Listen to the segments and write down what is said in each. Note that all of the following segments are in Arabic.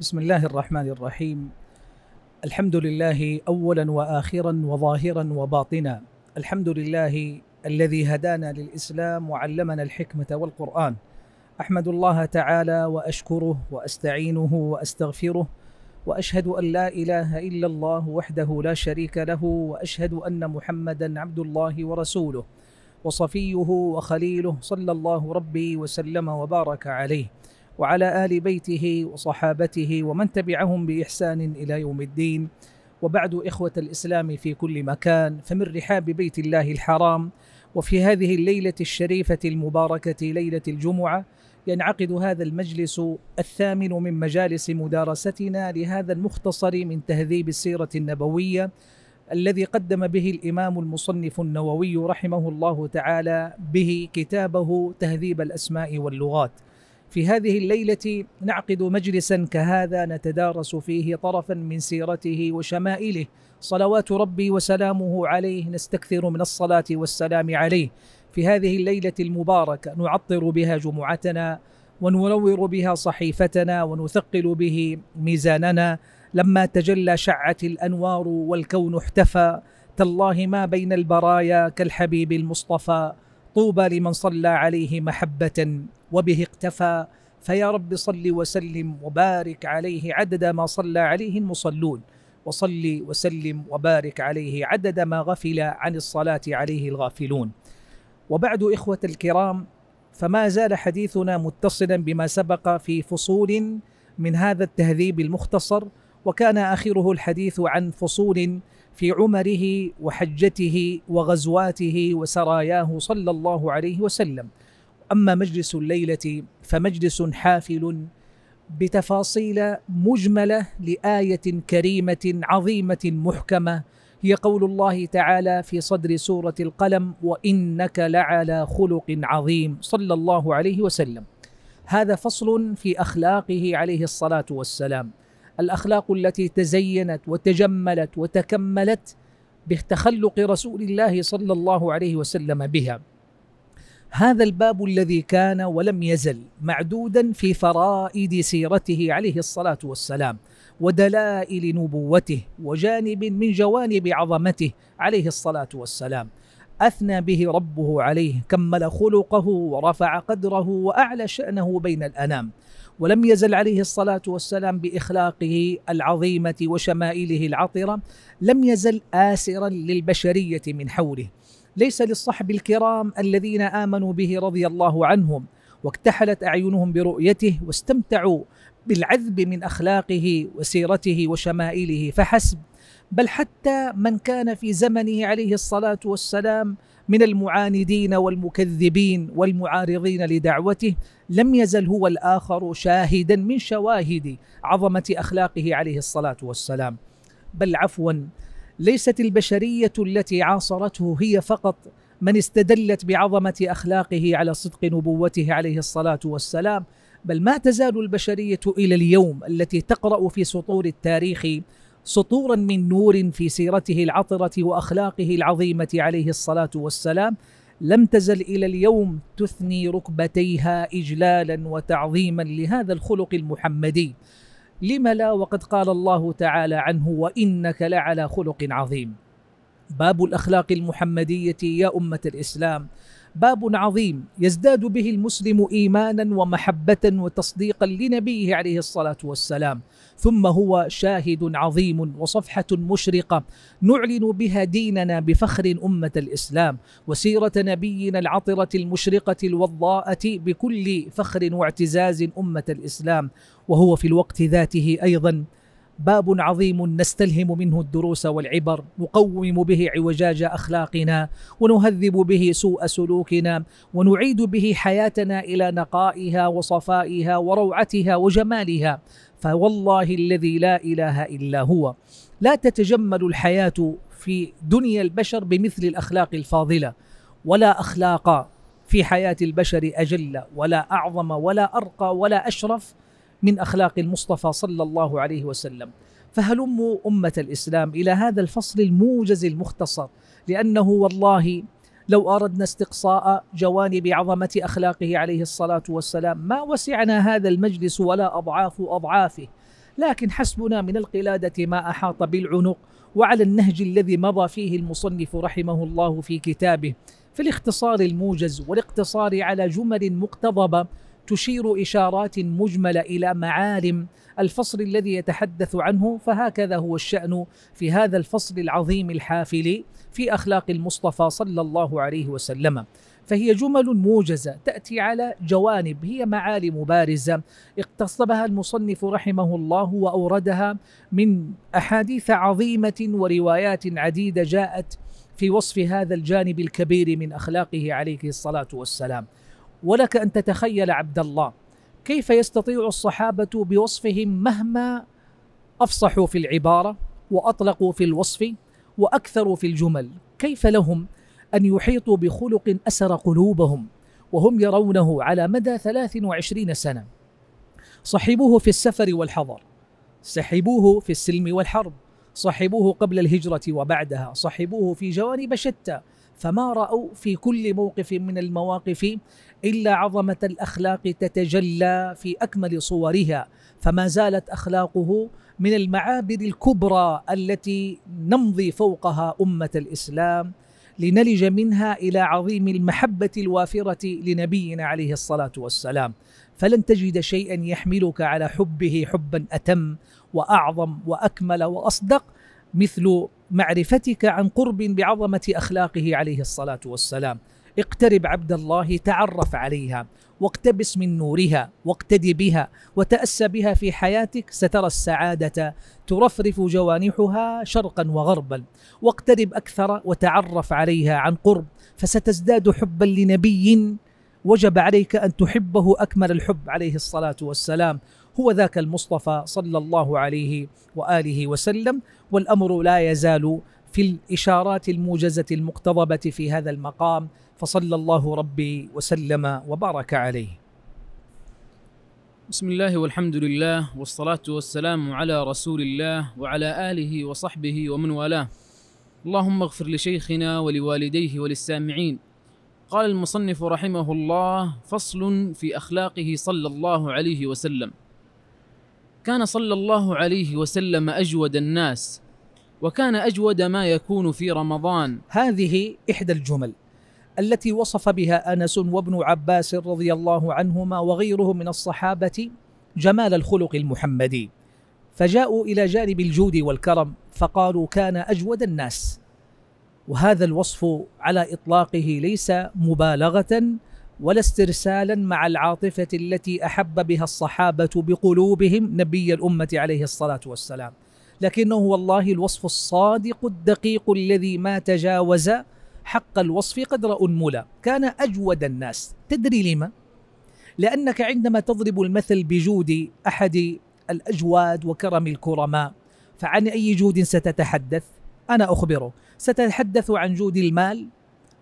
بسم الله الرحمن الرحيم الحمد لله اولا واخرا وظاهرا وباطنا الحمد لله الذي هدانا للاسلام وعلمنا الحكمه والقران احمد الله تعالى واشكره واستعينه واستغفره واشهد ان لا اله الا الله وحده لا شريك له واشهد ان محمدا عبد الله ورسوله وصفيه وخليله صلى الله ربي وسلم وبارك عليه وعلى ال بيته وصحابته ومن تبعهم باحسان الى يوم الدين وبعد اخوه الاسلام في كل مكان فمن رحاب بيت الله الحرام وفي هذه الليله الشريفه المباركه ليله الجمعه ينعقد هذا المجلس الثامن من مجالس مدارستنا لهذا المختصر من تهذيب السيره النبويه الذي قدم به الامام المصنف النووي رحمه الله تعالى به كتابه تهذيب الاسماء واللغات في هذه الليلة نعقد مجلسا كهذا نتدارس فيه طرفا من سيرته وشمائله صلوات ربي وسلامه عليه نستكثر من الصلاة والسلام عليه في هذه الليلة المباركة نعطر بها جمعتنا وننور بها صحيفتنا ونثقل به ميزاننا لما تجلى شعت الأنوار والكون احتفى تالله ما بين البرايا كالحبيب المصطفى طوبى لمن صلى عليه محبة وبه اقتفى فيا رب صل وسلم وبارك عليه عدد ما صلى عليه المصلون وصل وسلم وبارك عليه عدد ما غفل عن الصلاة عليه الغافلون وبعد إخوة الكرام فما زال حديثنا متصلا بما سبق في فصول من هذا التهذيب المختصر وكان اخره الحديث عن فصول في عمره وحجته وغزواته وسراياه صلى الله عليه وسلم اما مجلس الليله فمجلس حافل بتفاصيل مجمله لايه كريمه عظيمه محكمه هي قول الله تعالى في صدر سوره القلم وانك لعلى خلق عظيم صلى الله عليه وسلم هذا فصل في اخلاقه عليه الصلاه والسلام الاخلاق التي تزينت وتجملت وتكملت بتخلق رسول الله صلى الله عليه وسلم بها هذا الباب الذي كان ولم يزل معدودا في فرائد سيرته عليه الصلاه والسلام ودلائل نبوته وجانب من جوانب عظمته عليه الصلاه والسلام اثنى به ربه عليه كمل خلقه ورفع قدره واعلى شانه بين الانام ولم يزل عليه الصلاه والسلام باخلاقه العظيمه وشمائله العطره لم يزل اسرا للبشريه من حوله ليس للصحب الكرام الذين امنوا به رضي الله عنهم واكتحلت اعينهم برؤيته واستمتعوا بالعذب من اخلاقه وسيرته وشمائله فحسب بل حتى من كان في زمنه عليه الصلاه والسلام من المعاندين والمكذبين والمعارضين لدعوته لم يزل هو الآخر شاهدا من شواهد عظمة أخلاقه عليه الصلاة والسلام بل عفوا ليست البشرية التي عاصرته هي فقط من استدلت بعظمة أخلاقه على صدق نبوته عليه الصلاة والسلام بل ما تزال البشرية إلى اليوم التي تقرأ في سطور التاريخ سطورا من نور في سيرته العطرة وأخلاقه العظيمة عليه الصلاة والسلام لم تزل الى اليوم تثني ركبتيها اجلالا وتعظيما لهذا الخلق المحمدي لم لا وقد قال الله تعالى عنه وانك لعلى خلق عظيم باب الاخلاق المحمديه يا امه الاسلام باب عظيم يزداد به المسلم ايمانا ومحبه وتصديقا لنبيه عليه الصلاه والسلام ثم هو شاهد عظيم وصفحه مشرقه نعلن بها ديننا بفخر امه الاسلام وسيره نبينا العطره المشرقه الوضاءه بكل فخر واعتزاز امه الاسلام وهو في الوقت ذاته ايضا باب عظيم نستلهم منه الدروس والعبر نقوم به عوجاج اخلاقنا ونهذب به سوء سلوكنا ونعيد به حياتنا الى نقائها وصفائها وروعتها وجمالها فوالله الذي لا اله الا هو لا تتجمل الحياه في دنيا البشر بمثل الاخلاق الفاضله ولا اخلاق في حياه البشر اجل ولا اعظم ولا ارقى ولا اشرف من اخلاق المصطفى صلى الله عليه وسلم فهلموا امه الاسلام الى هذا الفصل الموجز المختصر لانه والله لو اردنا استقصاء جوانب عظمه اخلاقه عليه الصلاه والسلام ما وسعنا هذا المجلس ولا اضعاف اضعافه لكن حسبنا من القلاده ما احاط بالعنق وعلى النهج الذي مضى فيه المصنف رحمه الله في كتابه في الاختصار الموجز والاقتصار على جمل مقتضبه تشير إشارات مجملة إلى معالم الفصل الذي يتحدث عنه فهكذا هو الشأن في هذا الفصل العظيم الحافل في أخلاق المصطفى صلى الله عليه وسلم فهي جمل موجزة تأتي على جوانب هي معالم بارزة اقتصبها المصنف رحمه الله وأوردها من أحاديث عظيمة وروايات عديدة جاءت في وصف هذا الجانب الكبير من أخلاقه عليه الصلاة والسلام ولك ان تتخيل عبد الله كيف يستطيع الصحابه بوصفهم مهما افصحوا في العباره واطلقوا في الوصف واكثروا في الجمل كيف لهم ان يحيطوا بخلق اسر قلوبهم وهم يرونه على مدى 23 سنه صحبوه في السفر والحضر صحبوه في السلم والحرب صحبوه قبل الهجرة وبعدها صحبوه في جوانب شتى فما رأوا في كل موقف من المواقف الا عظمه الاخلاق تتجلى في اكمل صورها فما زالت اخلاقه من المعابر الكبرى التي نمضي فوقها امه الاسلام لنلج منها الى عظيم المحبه الوافره لنبينا عليه الصلاه والسلام فلن تجد شيئا يحملك على حبه حبا اتم واعظم واكمل واصدق مثل معرفتك عن قرب بعظمه اخلاقه عليه الصلاه والسلام اقترب عبد الله تعرف عليها واقتبس من نورها واقتدي بها وتأسى بها في حياتك سترى السعادة ترفرف جوانحها شرقا وغربا واقترب أكثر وتعرف عليها عن قرب فستزداد حبا لنبي وجب عليك أن تحبه أكمل الحب عليه الصلاة والسلام هو ذاك المصطفى صلى الله عليه وآله وسلم والأمر لا يزال في الإشارات الموجزة المقتضبة في هذا المقام فصلى الله ربي وسلم وبارك عليه بسم الله والحمد لله والصلاة والسلام على رسول الله وعلى آله وصحبه ومن والاه اللهم اغفر لشيخنا ولوالديه وللسامعين قال المصنف رحمه الله فصل في أخلاقه صلى الله عليه وسلم كان صلى الله عليه وسلم أجود الناس وكان اجود ما يكون في رمضان هذه احدى الجمل التي وصف بها انس وابن عباس رضي الله عنهما وغيرهم من الصحابه جمال الخلق المحمدي فجاءوا الى جانب الجود والكرم فقالوا كان اجود الناس وهذا الوصف على اطلاقه ليس مبالغه ولا استرسالا مع العاطفه التي احب بها الصحابه بقلوبهم نبي الامه عليه الصلاه والسلام لكنه والله الوصف الصادق الدقيق الذي ما تجاوز حق الوصف قدر أنملة كان أجود الناس تدري لما؟ لأنك عندما تضرب المثل بجود أحد الأجواد وكرم الكرماء فعن أي جود ستتحدث؟ أنا أخبره ستتحدث عن جود المال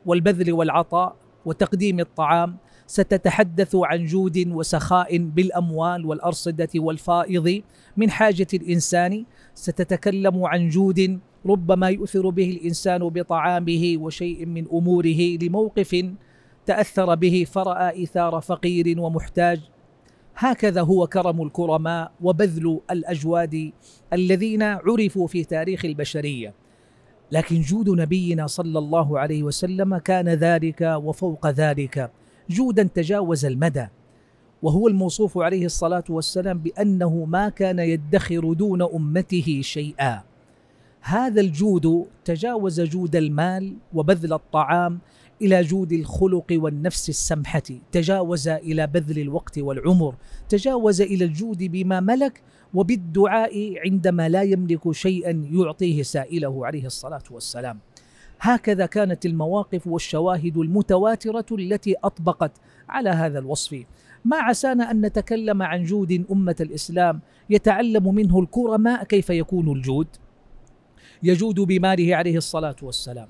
والبذل والعطاء وتقديم الطعام ستتحدث عن جود وسخاء بالاموال والارصده والفائض من حاجه الانسان ستتكلم عن جود ربما يؤثر به الانسان بطعامه وشيء من اموره لموقف تاثر به فراى اثار فقير ومحتاج هكذا هو كرم الكرماء وبذل الاجواد الذين عرفوا في تاريخ البشريه لكن جود نبينا صلى الله عليه وسلم كان ذلك وفوق ذلك جودا تجاوز المدى وهو الموصوف عليه الصلاه والسلام بانه ما كان يدخر دون امته شيئا هذا الجود تجاوز جود المال وبذل الطعام الى جود الخلق والنفس السمحه تجاوز الى بذل الوقت والعمر تجاوز الى الجود بما ملك وبالدعاء عندما لا يملك شيئا يعطيه سائله عليه الصلاه والسلام هكذا كانت المواقف والشواهد المتواتره التي اطبقت على هذا الوصف ما عسانا ان نتكلم عن جود امه الاسلام يتعلم منه الكرماء كيف يكون الجود يجود بماله عليه الصلاه والسلام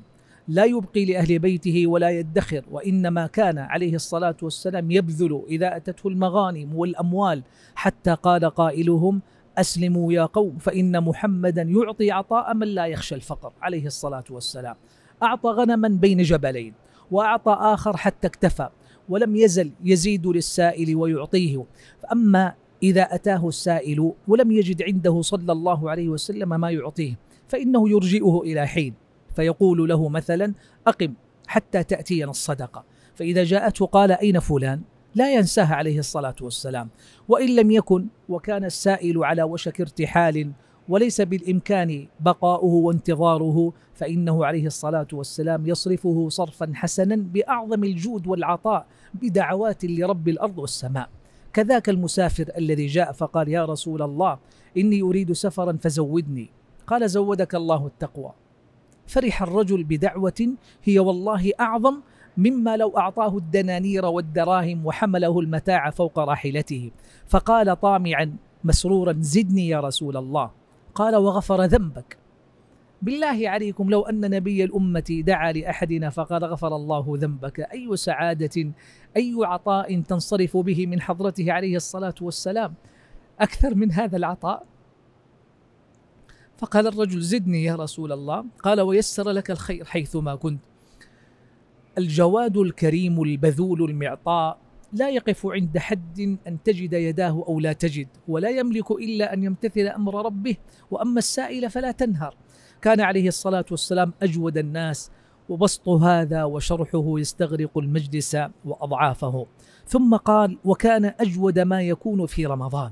لا يبقي لاهل بيته ولا يدخر وانما كان عليه الصلاه والسلام يبذل اذا اتته المغانم والاموال حتى قال قائلهم اسلموا يا قوم فان محمدا يعطي عطاء من لا يخشى الفقر عليه الصلاه والسلام أعطى غنما بين جبلين وأعطى آخر حتى اكتفى ولم يزل يزيد للسائل ويعطيه فأما إذا أتاه السائل ولم يجد عنده صلى الله عليه وسلم ما يعطيه فإنه يرجئه إلى حين فيقول له مثلا أقم حتى تأتينا الصدقة فإذا جاءته قال أين فلان لا ينساها عليه الصلاة والسلام وإن لم يكن وكان السائل على وشك ارتحال وليس بالإمكان بقاؤه وانتظاره فإنه عليه الصلاة والسلام يصرفه صرفا حسنا بأعظم الجود والعطاء بدعوات لرب الأرض والسماء كذاك المسافر الذي جاء فقال يا رسول الله إني أريد سفرا فزودني قال زودك الله التقوى فرح الرجل بدعوة هي والله أعظم مما لو أعطاه الدنانير والدراهم وحمله المتاع فوق راحلته فقال طامعا مسرورا زدني يا رسول الله قال وغفر ذنبك بالله عليكم لو أن نبي الأمة دعا لأحدنا فقال غفر الله ذنبك أي سعادة أي عطاء تنصرف به من حضرته عليه الصلاة والسلام أكثر من هذا العطاء فقال الرجل زدني يا رسول الله قال ويسر لك الخير حيثما كنت الجواد الكريم البذول المعطاء لا يقف عند حد أن تجد يداه أو لا تجد ولا يملك إلا أن يمتثل أمر ربه وأما السائل فلا تنهر كان عليه الصلاة والسلام أجود الناس وبسط هذا وشرحه يستغرق المجلس وأضعافه ثم قال وكان أجود ما يكون في رمضان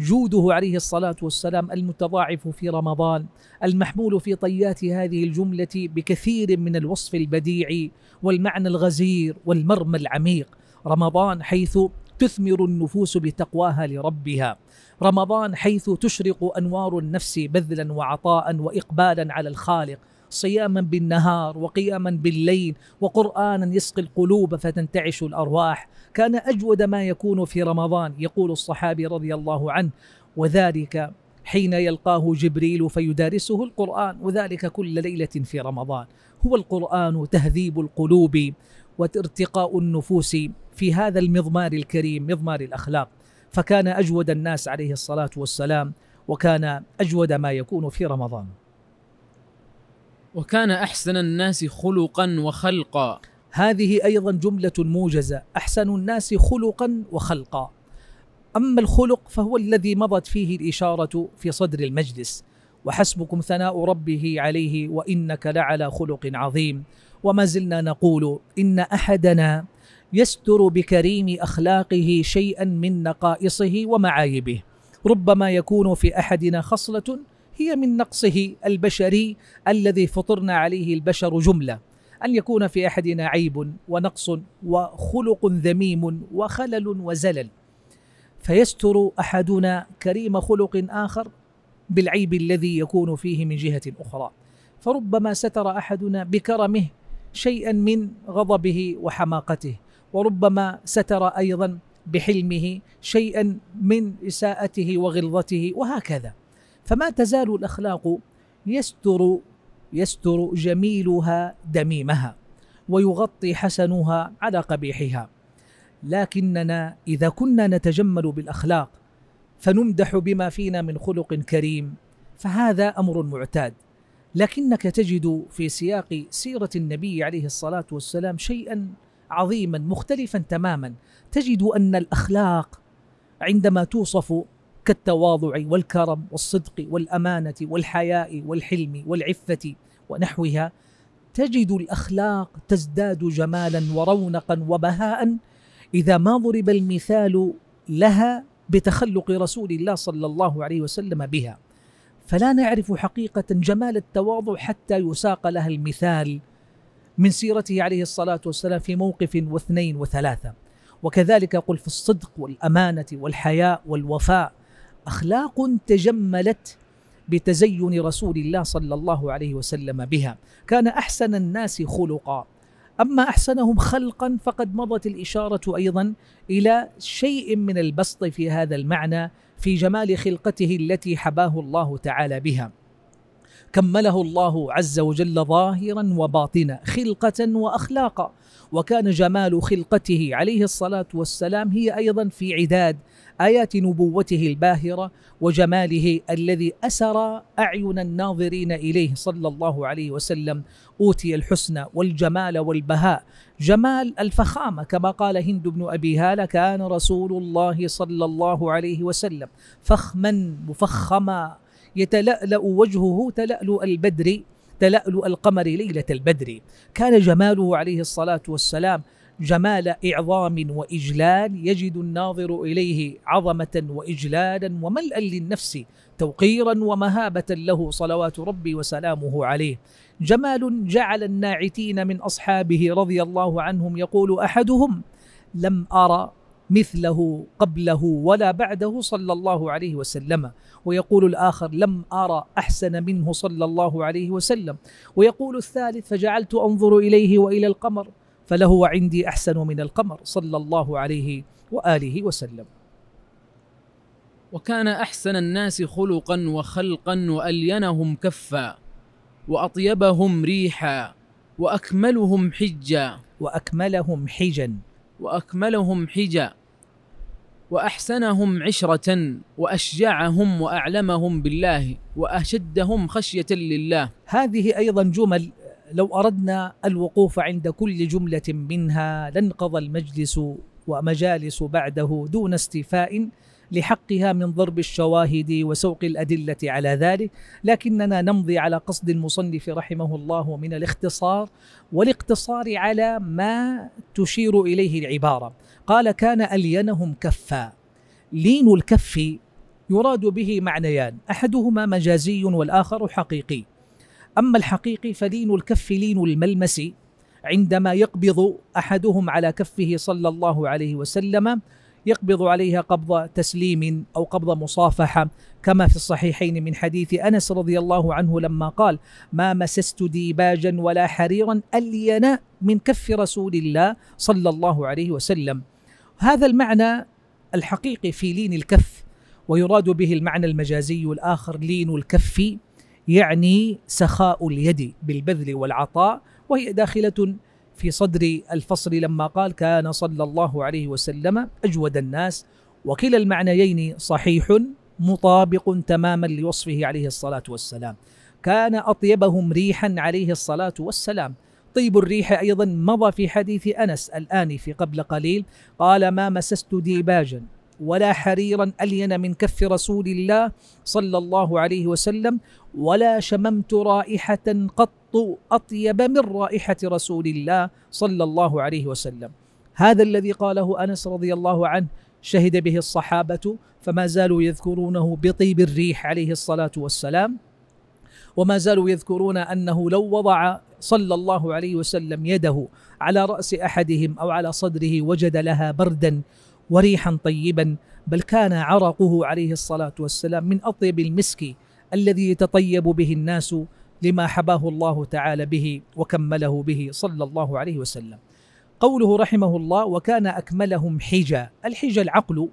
جوده عليه الصلاة والسلام المتضاعف في رمضان المحمول في طيات هذه الجملة بكثير من الوصف البديع والمعنى الغزير والمرمى العميق رمضان حيث تثمر النفوس بتقواها لربها رمضان حيث تشرق انوار النفس بذلا وعطاء واقبالا على الخالق صياما بالنهار وقياما بالليل وقرانا يسقي القلوب فتنتعش الارواح كان اجود ما يكون في رمضان يقول الصحابي رضي الله عنه وذلك حين يلقاه جبريل فيدارسه القران وذلك كل ليله في رمضان هو القران تهذيب القلوب وارتقاء النفوس في هذا المضمار الكريم مضمار الاخلاق فكان اجود الناس عليه الصلاه والسلام وكان اجود ما يكون في رمضان وكان احسن الناس خلقا وخلقا هذه ايضا جمله موجزه احسن الناس خلقا وخلقا اما الخلق فهو الذي مضت فيه الاشاره في صدر المجلس وحسبكم ثناء ربه عليه وانك لعلى خلق عظيم وما زلنا نقول إن أحدنا يستر بكريم أخلاقه شيئا من نقائصه ومعايبه ربما يكون في أحدنا خصلة هي من نقصه البشري الذي فطرنا عليه البشر جملة أن يكون في أحدنا عيب ونقص وخلق ذميم وخلل وزلل فيستر أحدنا كريم خلق آخر بالعيب الذي يكون فيه من جهة أخرى فربما ستر أحدنا بكرمه شيئا من غضبه وحماقته وربما ستر ايضا بحلمه شيئا من اساءته وغلظته وهكذا فما تزال الاخلاق يستر يستر جميلها دميمها ويغطي حسنها على قبيحها لكننا اذا كنا نتجمل بالاخلاق فنمدح بما فينا من خلق كريم فهذا امر معتاد لكنك تجد في سياق سيرة النبي عليه الصلاة والسلام شيئا عظيما مختلفا تماما تجد أن الأخلاق عندما توصف كالتواضع والكرم والصدق والأمانة والحياء والحلم والعفة ونحوها تجد الأخلاق تزداد جمالا ورونقا وبهاء إذا ما ضرب المثال لها بتخلق رسول الله صلى الله عليه وسلم بها فلا نعرف حقيقة جمال التواضع حتى يساق لها المثال من سيرته عليه الصلاة والسلام في موقف واثنين وثلاثة وكذلك قل في الصدق والأمانة والحياء والوفاء أخلاق تجملت بتزين رسول الله صلى الله عليه وسلم بها كان أحسن الناس خلقا أما أحسنهم خلقا فقد مضت الإشارة أيضا إلى شيء من البسط في هذا المعنى في جمال خلقته التي حباه الله تعالى بها كمله الله عز وجل ظاهرا وباطنا خلقه واخلاقا وكان جمال خلقته عليه الصلاه والسلام هي ايضا في عداد ايات نبوته الباهره وجماله الذي اسر اعين الناظرين اليه صلى الله عليه وسلم اوتي الحسنى والجمال والبهاء جمال الفخامه كما قال هند بن ابي هاله كان رسول الله صلى الله عليه وسلم فخما مفخما يتلألأ وجهه تلألؤ البدر تلألؤ القمر ليله البدر كان جماله عليه الصلاه والسلام جمال إعظام وإجلال يجد الناظر إليه عظمة وإجلالا وملأ للنفس توقيرا ومهابة له صلوات ربي وسلامه عليه جمال جعل الناعتين من أصحابه رضي الله عنهم يقول أحدهم لم أرى مثله قبله ولا بعده صلى الله عليه وسلم ويقول الآخر لم أرى أحسن منه صلى الله عليه وسلم ويقول الثالث فجعلت أنظر إليه وإلى القمر فله عندي احسن من القمر صلى الله عليه واله وسلم وكان احسن الناس خلقا وخلقا والينهم كفا واطيبهم ريحا واكملهم حجا واكملهم حجا واكملهم حجا واحسنهم عشره واشجعهم واعلمهم بالله واشدهم خشيه لله هذه ايضا جمل لو أردنا الوقوف عند كل جملة منها لانقضى المجلس ومجالس بعده دون استيفاء لحقها من ضرب الشواهد وسوق الأدلة على ذلك لكننا نمضي على قصد المصنف رحمه الله من الاختصار والاقتصار على ما تشير إليه العبارة قال كان ألينهم كفا لين الكف يراد به معنيان أحدهما مجازي والآخر حقيقي أما الحقيقي فلين الكف لين الملمس عندما يقبض أحدهم على كفه صلى الله عليه وسلم يقبض عليها قبض تسليم او قبض مصافحه كما في الصحيحين من حديث انس رضي الله عنه لما قال: ما مسست ديباجا ولا حريرا الين من كف رسول الله صلى الله عليه وسلم. هذا المعنى الحقيقي في لين الكف ويراد به المعنى المجازي الاخر لين الكف يعني سخاء اليد بالبذل والعطاء وهي داخله في صدر الفصل لما قال كان صلى الله عليه وسلم اجود الناس وكلا المعنيين صحيح مطابق تماما لوصفه عليه الصلاه والسلام كان اطيبهم ريحا عليه الصلاه والسلام طيب الريح ايضا مضى في حديث انس الآن في قبل قليل قال ما مسست ديباجا ولا حريرا ألين من كف رسول الله صلى الله عليه وسلم ولا شممت رائحة قط أطيب من رائحة رسول الله صلى الله عليه وسلم هذا الذي قاله أنس رضي الله عنه شهد به الصحابة فما زالوا يذكرونه بطيب الريح عليه الصلاة والسلام وما زالوا يذكرون انه لو وضع صلى الله عليه وسلم يده على راس احدهم او على صدره وجد لها بردا وريحا طيبا بل كان عرقه عليه الصلاه والسلام من اطيب المسك الذي يتطيب به الناس لما حباه الله تعالى به وكمله به صلى الله عليه وسلم. قوله رحمه الله وكان اكملهم حجا، الحجا العقل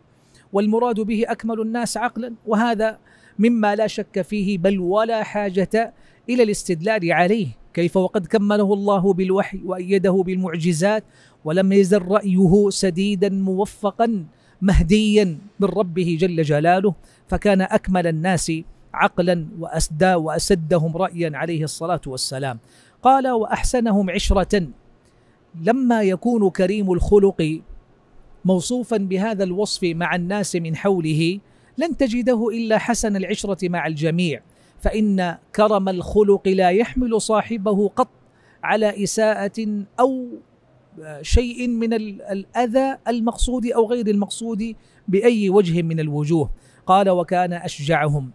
والمراد به اكمل الناس عقلا وهذا مما لا شك فيه بل ولا حاجه الى الاستدلال عليه كيف وقد كمله الله بالوحي وايده بالمعجزات ولم يزل رأيه سديدا موفقا مهديا من ربه جل جلاله فكان أكمل الناس عقلا وأسدا وأسدهم رأيا عليه الصلاة والسلام قال وأحسنهم عشرة لما يكون كريم الخلق موصوفا بهذا الوصف مع الناس من حوله لن تجده إلا حسن العشرة مع الجميع فإن كرم الخلق لا يحمل صاحبه قط على إساءة أو شيء من الأذى المقصود أو غير المقصود بأي وجه من الوجوه قال وكان أشجعهم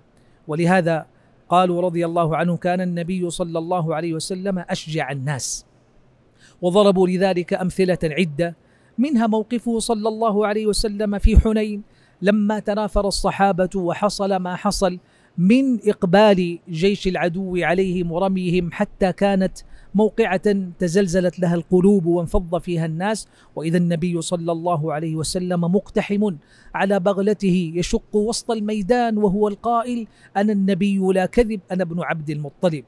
ولهذا قالوا رضي الله عنه كان النبي صلى الله عليه وسلم أشجع الناس وضربوا لذلك أمثلة عدة منها موقفه صلى الله عليه وسلم في حنين لما تنافر الصحابة وحصل ما حصل من إقبال جيش العدو عليهم ورميهم حتى كانت موقعة تزلزلت لها القلوب وانفض فيها الناس وإذا النبي صلى الله عليه وسلم مقتحم على بغلته يشق وسط الميدان وهو القائل أنا النبي لا كذب أنا ابن عبد المطلب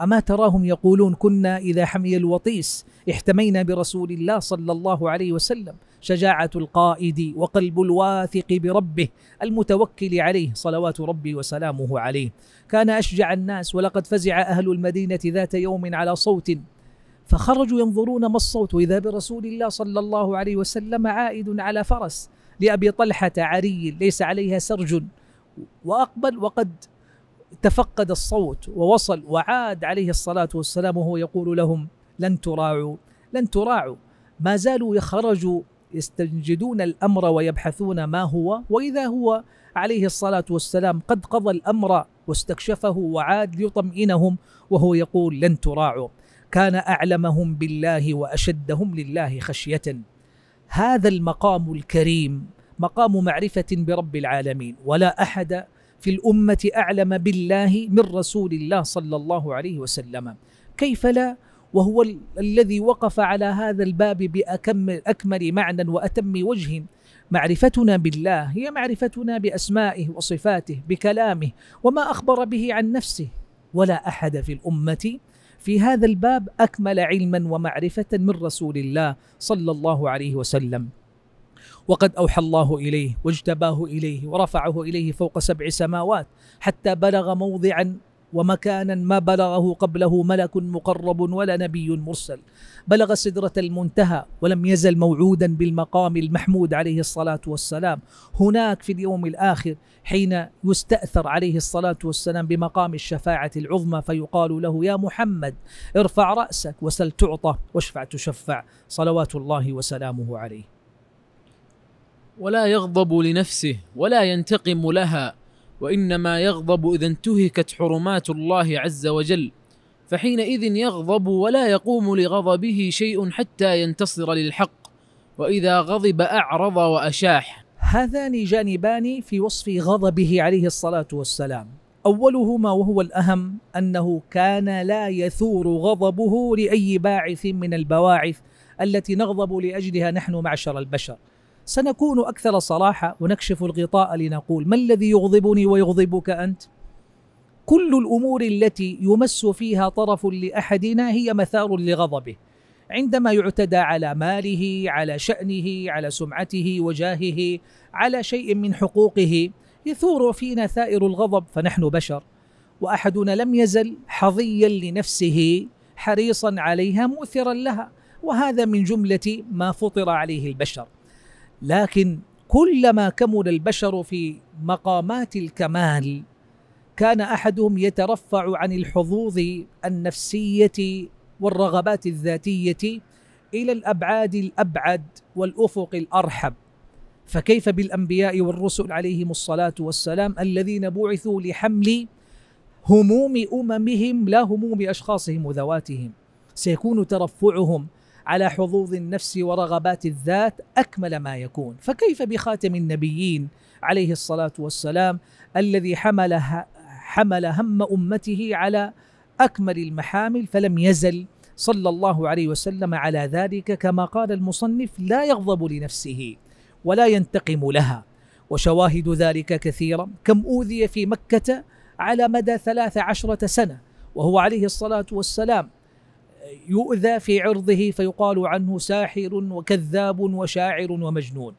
أما تراهم يقولون كنا إذا حمي الوطيس احتمينا برسول الله صلى الله عليه وسلم شجاعه القائد وقلب الواثق بربه المتوكل عليه صلوات ربي وسلامه عليه كان اشجع الناس ولقد فزع اهل المدينه ذات يوم على صوت فخرجوا ينظرون ما الصوت واذا برسول الله صلى الله عليه وسلم عائد على فرس لابي طلحه عري ليس عليها سرج واقبل وقد تفقد الصوت ووصل وعاد عليه الصلاه والسلام وهو يقول لهم لن تراعوا لن تراعوا ما زالوا يخرجوا يستنجدون الامر ويبحثون ما هو واذا هو عليه الصلاه والسلام قد قضى الامر واستكشفه وعاد ليطمئنهم وهو يقول لن تراعوا كان اعلمهم بالله واشدهم لله خشيه هذا المقام الكريم مقام معرفه برب العالمين ولا احد في الامه اعلم بالله من رسول الله صلى الله عليه وسلم كيف لا وهو ال الذي وقف على هذا الباب بأكمل أكمل معنى وأتم وجه معرفتنا بالله هي معرفتنا بأسمائه وصفاته بكلامه وما أخبر به عن نفسه ولا أحد في الأمة في هذا الباب أكمل علما ومعرفة من رسول الله صلى الله عليه وسلم وقد أوحى الله إليه واجتباه إليه ورفعه إليه فوق سبع سماوات حتى بلغ موضعا ومكانا ما بلغه قبله ملك مقرب ولا نبي مرسل بلغ سدرة المنتهى ولم يزل موعودا بالمقام المحمود عليه الصلاة والسلام هناك في اليوم الآخر حين يستأثر عليه الصلاة والسلام بمقام الشفاعة العظمى فيقال له يا محمد ارفع رأسك وسل تعطى واشفع تشفع صلوات الله وسلامه عليه ولا يغضب لنفسه ولا ينتقم لها وانما يغضب اذا انتهكت حرمات الله عز وجل فحينئذ يغضب ولا يقوم لغضبه شيء حتى ينتصر للحق واذا غضب اعرض واشاح هذان جانبان في وصف غضبه عليه الصلاه والسلام اولهما وهو الاهم انه كان لا يثور غضبه لاي باعث من البواعث التي نغضب لاجلها نحن معشر البشر سنكون اكثر صراحة ونكشف الغطاء لنقول ما الذي يغضبني ويغضبك انت كل الامور التي يمس فيها طرف لاحدنا هي مثار لغضبه عندما يعتدى على ماله على شانه على سمعته وجاهه على شيء من حقوقه يثور فينا ثائر الغضب فنحن بشر واحدنا لم يزل حظيا لنفسه حريصا عليها مؤثرا لها وهذا من جمله ما فطر عليه البشر لكن كلما كمل البشر في مقامات الكمال كان احدهم يترفع عن الحظوظ النفسيه والرغبات الذاتيه الى الابعاد الابعد والافق الارحب فكيف بالانبياء والرسل عليهم الصلاه والسلام الذين بعثوا لحمل هموم اممهم لا هموم اشخاصهم وذواتهم سيكون ترفعهم على حظوظ النفس ورغبات الذات اكمل ما يكون فكيف بخاتم النبيين عليه الصلاه والسلام الذي حمل حمل هم امته على اكمل المحامل فلم يزل صلى الله عليه وسلم على ذلك كما قال المصنف لا يغضب لنفسه ولا ينتقم لها وشواهد ذلك كثيرة كم أوذي في مكة على مدى ثلاث عشرة سنة وهو عليه الصلاة والسلام يؤذى في عرضه فيقال عنه ساحر وكذاب وشاعر ومجنون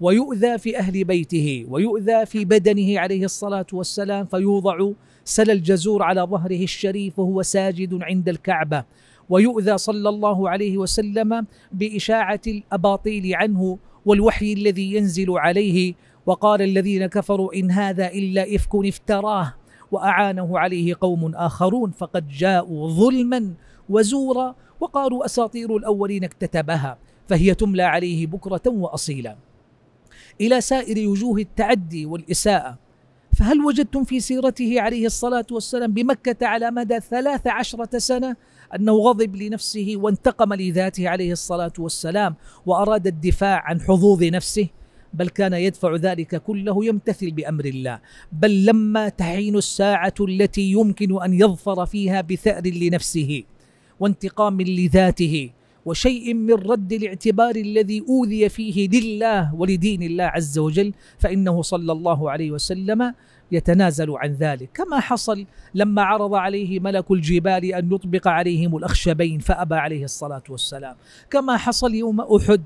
ويؤذى في اهل بيته ويؤذى في بدنه عليه الصلاه والسلام فيوضع سل الجزور على ظهره الشريف وهو ساجد عند الكعبه ويؤذى صلى الله عليه وسلم باشاعه الاباطيل عنه والوحي الذي ينزل عليه وقال الذين كفروا ان هذا الا افك افتراه واعانه عليه قوم اخرون فقد جاءوا ظلما وزورا وقالوا أساطير الأولين اكتتبها فهي تملى عليه بكرة وأصيلا إلى سائر وجوه التعدي والإساءة فهل وجدتم في سيرته عليه الصلاة والسلام بمكة على مدى ثلاث عشرة سنة أنه غضب لنفسه وانتقم لذاته عليه الصلاة والسلام وأراد الدفاع عن حظوظ نفسه بل كان يدفع ذلك كله يمتثل بامر الله، بل لما تحين الساعه التي يمكن ان يظفر فيها بثأر لنفسه، وانتقام لذاته وشيء من رد الاعتبار الذي اوذي فيه لله ولدين الله عز وجل فانه صلى الله عليه وسلم يتنازل عن ذلك كما حصل لما عرض عليه ملك الجبال ان يطبق عليهم الاخشبين فابى عليه الصلاه والسلام كما حصل يوم احد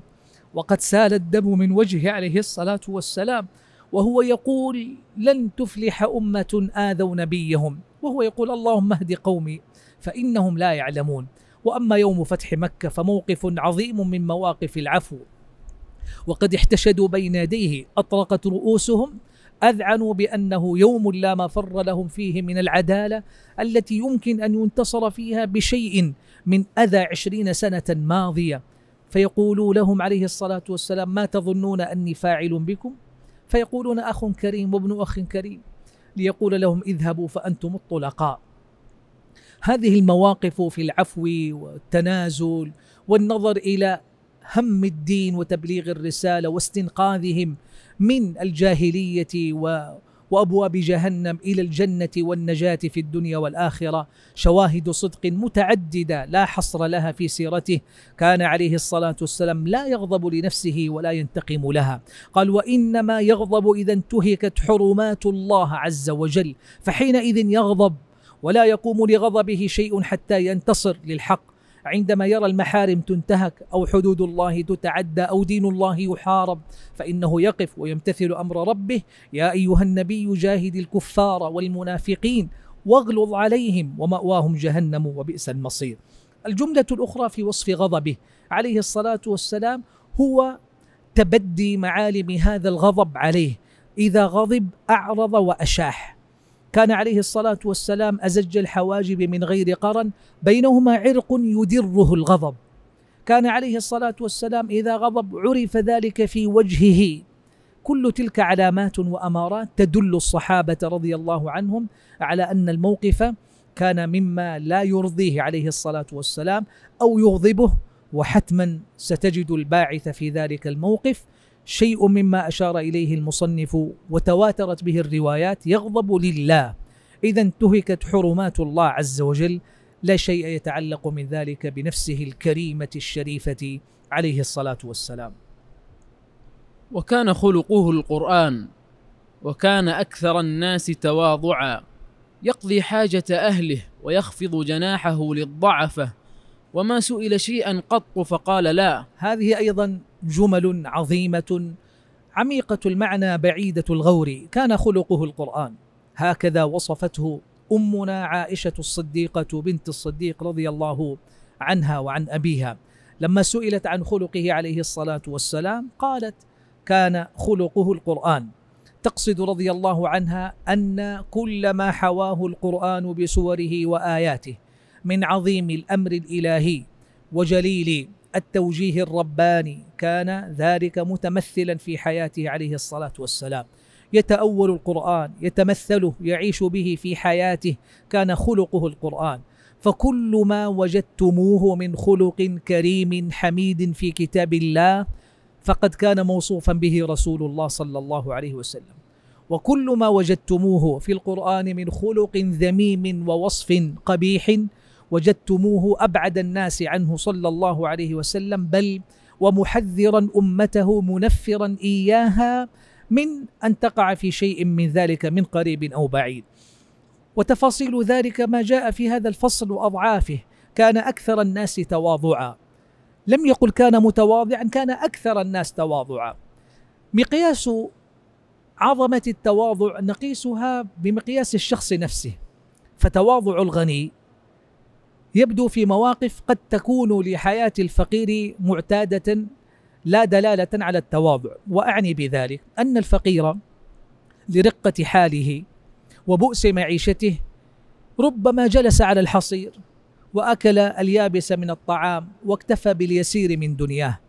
وقد سال الدم من وجهه عليه الصلاه والسلام وهو يقول لن تفلح امه اذوا نبيهم وهو يقول اللهم اهد قومي فإنهم لا يعلمون وأما يوم فتح مكة فموقف عظيم من مواقف العفو وقد احتشدوا بين يديه أطرقت رؤوسهم أذعنوا بأنه يوم لا مفر لهم فيه من العدالة التي يمكن أن ينتصر فيها بشيء من أذى عشرين سنة ماضية فيقول لهم عليه الصلاة والسلام ما تظنون أني فاعل بكم فيقولون أخ كريم وابن أخ كريم ليقول لهم اذهبوا فأنتم الطلقاء هذه المواقف في العفو والتنازل والنظر الى هم الدين وتبليغ الرساله واستنقاذهم من الجاهليه و وابواب جهنم الى الجنه والنجاه في الدنيا والاخره شواهد صدق متعدده لا حصر لها في سيرته كان عليه الصلاه والسلام لا يغضب لنفسه ولا ينتقم لها قال وانما يغضب اذا انتهكت حرمات الله عز وجل فحينئذ يغضب ولا يقوم لغضبه شيء حتى ينتصر للحق عندما يرى المحارم تنتهك او حدود الله تتعدى او دين الله يحارب فانه يقف ويمتثل امر ربه يا ايها النبي جاهد الكفار والمنافقين واغلظ عليهم وماواهم جهنم وبئس المصير. الجمله الاخرى في وصف غضبه عليه الصلاه والسلام هو تبدي معالم هذا الغضب عليه اذا غضب اعرض واشاح كان عليه الصلاة والسلام أزج الحواجب من غير قرن بينهما عرق يدره الغضب كان عليه الصلاة والسلام إذا غضب عرف ذلك في وجهه كل تلك علامات وأمارات تدل الصحابة رضي الله عنهم على أن الموقف كان مما لا يرضيه عليه الصلاة والسلام أو يغضبه وحتما ستجد الباعث في ذلك الموقف شيء مما أشار إليه المصنف وتواترت به الروايات يغضب لله إذا انتهكت حرمات الله عز وجل لا شيء يتعلق من ذلك بنفسه الكريمة الشريفة عليه الصلاة والسلام وكان خلقه القرآن وكان أكثر الناس تواضعا يقضي حاجة أهله ويخفض جناحه للضعفة وما سئل شيئا قط فقال لا هذه أيضا جمل عظيمه عميقه المعنى بعيده الغور كان خلقه القران هكذا وصفته امنا عائشه الصديقه بنت الصديق رضي الله عنها وعن ابيها لما سئلت عن خلقه عليه الصلاه والسلام قالت كان خلقه القران تقصد رضي الله عنها ان كل ما حواه القران بسوره واياته من عظيم الامر الالهي وجليل التوجيه الرباني كان ذلك متمثلا في حياته عليه الصلاه والسلام يتأول القرآن يتمثله يعيش به في حياته كان خلقه القرآن فكل ما وجدتموه من خلق كريم حميد في كتاب الله فقد كان موصوفا به رسول الله صلى الله عليه وسلم وكل ما وجدتموه في القرآن من خلق ذميم ووصف قبيح وجدتموه ابعد الناس عنه صلى الله عليه وسلم بل ومحذرا امته منفرا اياها من ان تقع في شيء من ذلك من قريب او بعيد. وتفاصيل ذلك ما جاء في هذا الفصل واضعافه كان اكثر الناس تواضعا. لم يقل كان متواضعا كان اكثر الناس تواضعا. مقياس عظمه التواضع نقيسها بمقياس الشخص نفسه. فتواضع الغني يبدو في مواقف قد تكون لحياة الفقير معتادة لا دلالة على التواضع وأعني بذلك أن الفقير لرقة حاله وبؤس معيشته ربما جلس على الحصير واكل اليابس من الطعام واكتفى باليسير من دنياه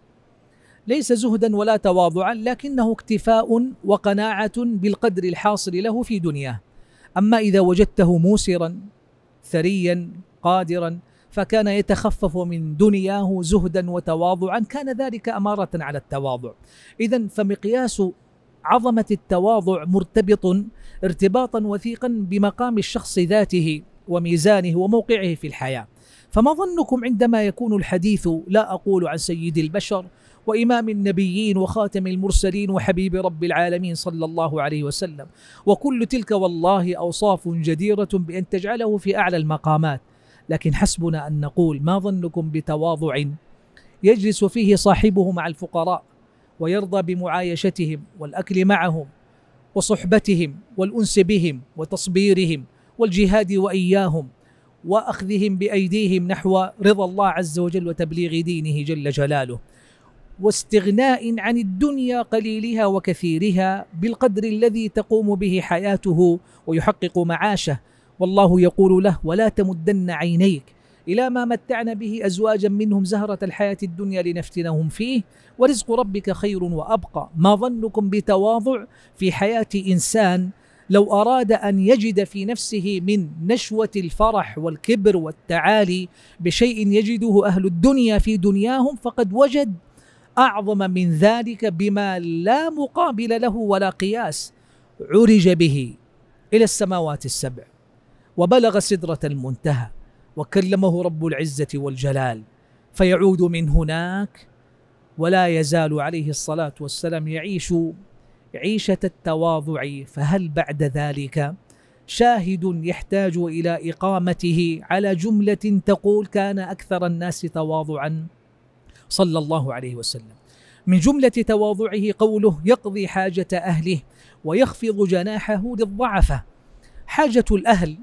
ليس زهدا ولا تواضعا لكنه اكتفاء وقناعه بالقدر الحاصل له في دنياه اما اذا وجدته موسرا ثريا قادرا فكان يتخفف من دنياه زهدا وتواضعا كان ذلك اماره على التواضع اذا فمقياس عظمه التواضع مرتبط ارتباطا وثيقا بمقام الشخص ذاته وميزانه وموقعه في الحياه فما ظنكم عندما يكون الحديث لا اقول عن سيد البشر وامام النبيين وخاتم المرسلين وحبيب رب العالمين صلى الله عليه وسلم وكل تلك والله اوصاف جديره بان تجعله في اعلى المقامات لكن حسبنا أن نقول ما ظنكم بتواضع يجلس فيه صاحبه مع الفقراء ويرضى بمعايشتهم والأكل معهم وصحبتهم والأنس بهم وتصبيرهم والجهاد وإياهم واخذهم بايديهم نحو رضا الله عز وجل وتبليغ دينه جل جلاله واستغناء عن الدنيا قليلها وكثيرها بالقدر الذي تقوم به حياته ويحقق معاشه والله يقول له ولا تمدن عينيك إلى ما متعنا به أزواجا منهم زهرة الحياة الدنيا لنفتنهم فيه ورزق ربك خير وأبقى ما ظنكم بتواضع في حياة إنسان لو أراد أن يجد في نفسه من نشوة الفرح والكبر والتعالي بشيء يجده أهل الدنيا في دنياهم فقد وجد أعظم من ذلك بما لا مقابل له ولا قياس عرج به إلى السماوات السبع وبلغ سدرة المنتهى وكلمه رب العزة والجلال فيعود من هناك ولا يزال عليه الصلاة والسلام يعيش عيشة التواضع فهل بعد ذلك شاهد يحتاج إلى إقامته على جملة تقول كان أكثر الناس تواضعا صلى الله عليه وسلم من جملة تواضعه قوله يقضي حاجة أهله ويخفض جناحه للضعفة حاجة الأهل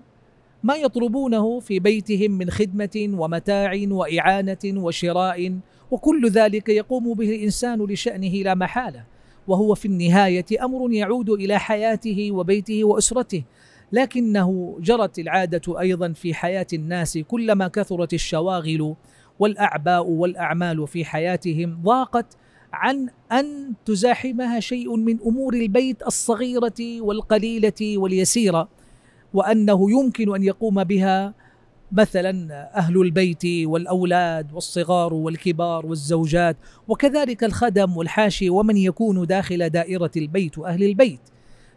ما يطلبونه في بيتهم من خدمة ومتاع وإعانة وشراء وكل ذلك يقوم به الإنسان لشأنه لا محالة وهو في النهاية أمر يعود إلى حياته وبيته وأسرته لكنه جرت العادة أيضا في حياة الناس كلما كثرت الشواغل والأعباء والأعمال في حياتهم ضاقت عن أن تزاحمها شيء من أمور البيت الصغيرة والقليلة واليسيرة وانه يمكن ان يقوم بها مثلا اهل البيت والاولاد والصغار والكبار والزوجات وكذلك الخدم والحاشي ومن يكون داخل دائره البيت واهل البيت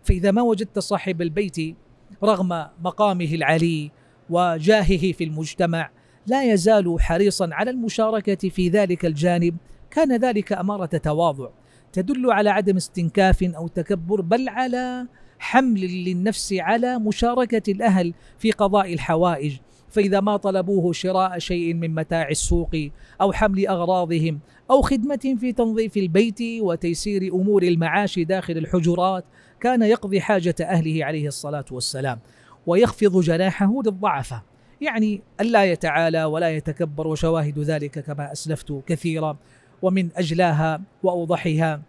فاذا ما وجدت صاحب البيت رغم مقامه العلي وجاهه في المجتمع لا يزال حريصا على المشاركه في ذلك الجانب كان ذلك اماره تواضع تدل على عدم استنكاف او تكبر بل على حمل للنفس على مشاركة الأهل في قضاء الحوائج فإذا ما طلبوه شراء شيء من متاع السوق أو حمل أغراضهم أو خدمة في تنظيف البيت وتيسير أمور المعاش داخل الحجرات كان يقضي حاجة أهله عليه الصلاة والسلام ويخفض جناحه للضعفة يعني ألا يتعالى ولا يتكبر وشواهد ذلك كما أسلفت كثيرا ومن أجلاها وأوضحها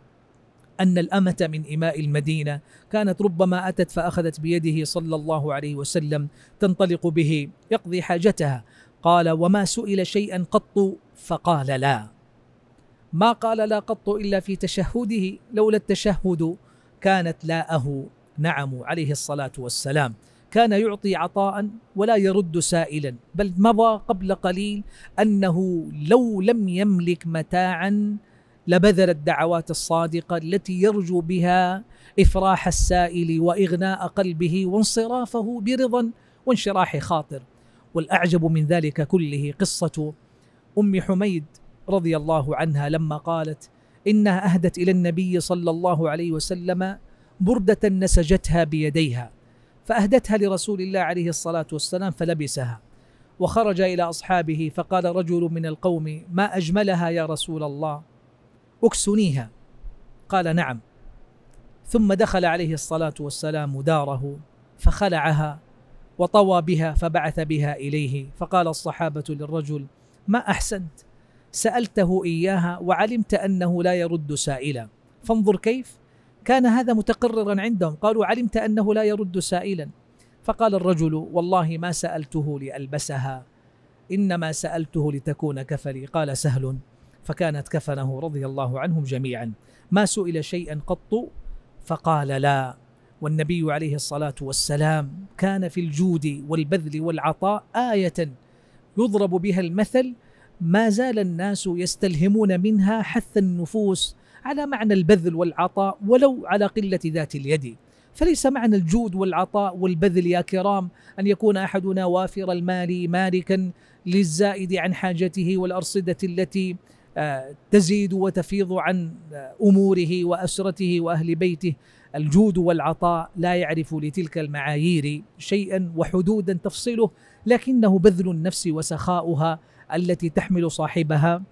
أن الأمة من إماء المدينة كانت ربما أتت فأخذت بيده صلى الله عليه وسلم تنطلق به يقضي حاجتها قال وما سئل شيئا قط فقال لا ما قال لا قط إلا في تشهده لولا التشهد كانت لاءه نعم عليه الصلاة والسلام كان يعطي عطاء ولا يرد سائلا بل مضى قبل قليل أنه لو لم يملك متاعا لبذل الدعوات الصادقه التي يرجو بها افراح السائل واغناء قلبه وانصرافه برضا وانشراح خاطر والاعجب من ذلك كله قصه ام حميد رضي الله عنها لما قالت انها اهدت الى النبي صلى الله عليه وسلم برده نسجتها بيديها فاهدتها لرسول الله عليه الصلاه والسلام فلبسها وخرج الى اصحابه فقال رجل من القوم ما اجملها يا رسول الله اكسنيها قال نعم ثم دخل عليه الصلاه والسلام داره فخلعها وطوى بها فبعث بها اليه فقال الصحابه للرجل ما احسنت سالته اياها وعلمت انه لا يرد سائلا فانظر كيف كان هذا متقررا عندهم قالوا علمت انه لا يرد سائلا فقال الرجل والله ما سالته لالبسها انما سالته لتكون كفلي قال سهل فكانت كفنه رضي الله عنهم جميعا ما سئل شيئا قط فقال لا والنبي عليه الصلاه والسلام كان في الجود والبذل والعطاء ايه يضرب بها المثل ما زال الناس يستلهمون منها حث النفوس على معنى البذل والعطاء ولو على قله ذات اليد فليس معنى الجود والعطاء والبذل يا كرام ان يكون احدنا وافر المال مالكا للزائد عن حاجته والارصده التي تزيد وتفيض عن اموره واسرته واهل بيته الجود والعطاء لا يعرف لتلك المعايير شيئا وحدودا تفصله لكنه بذل النفس وسخاؤها التي تحمل صاحبها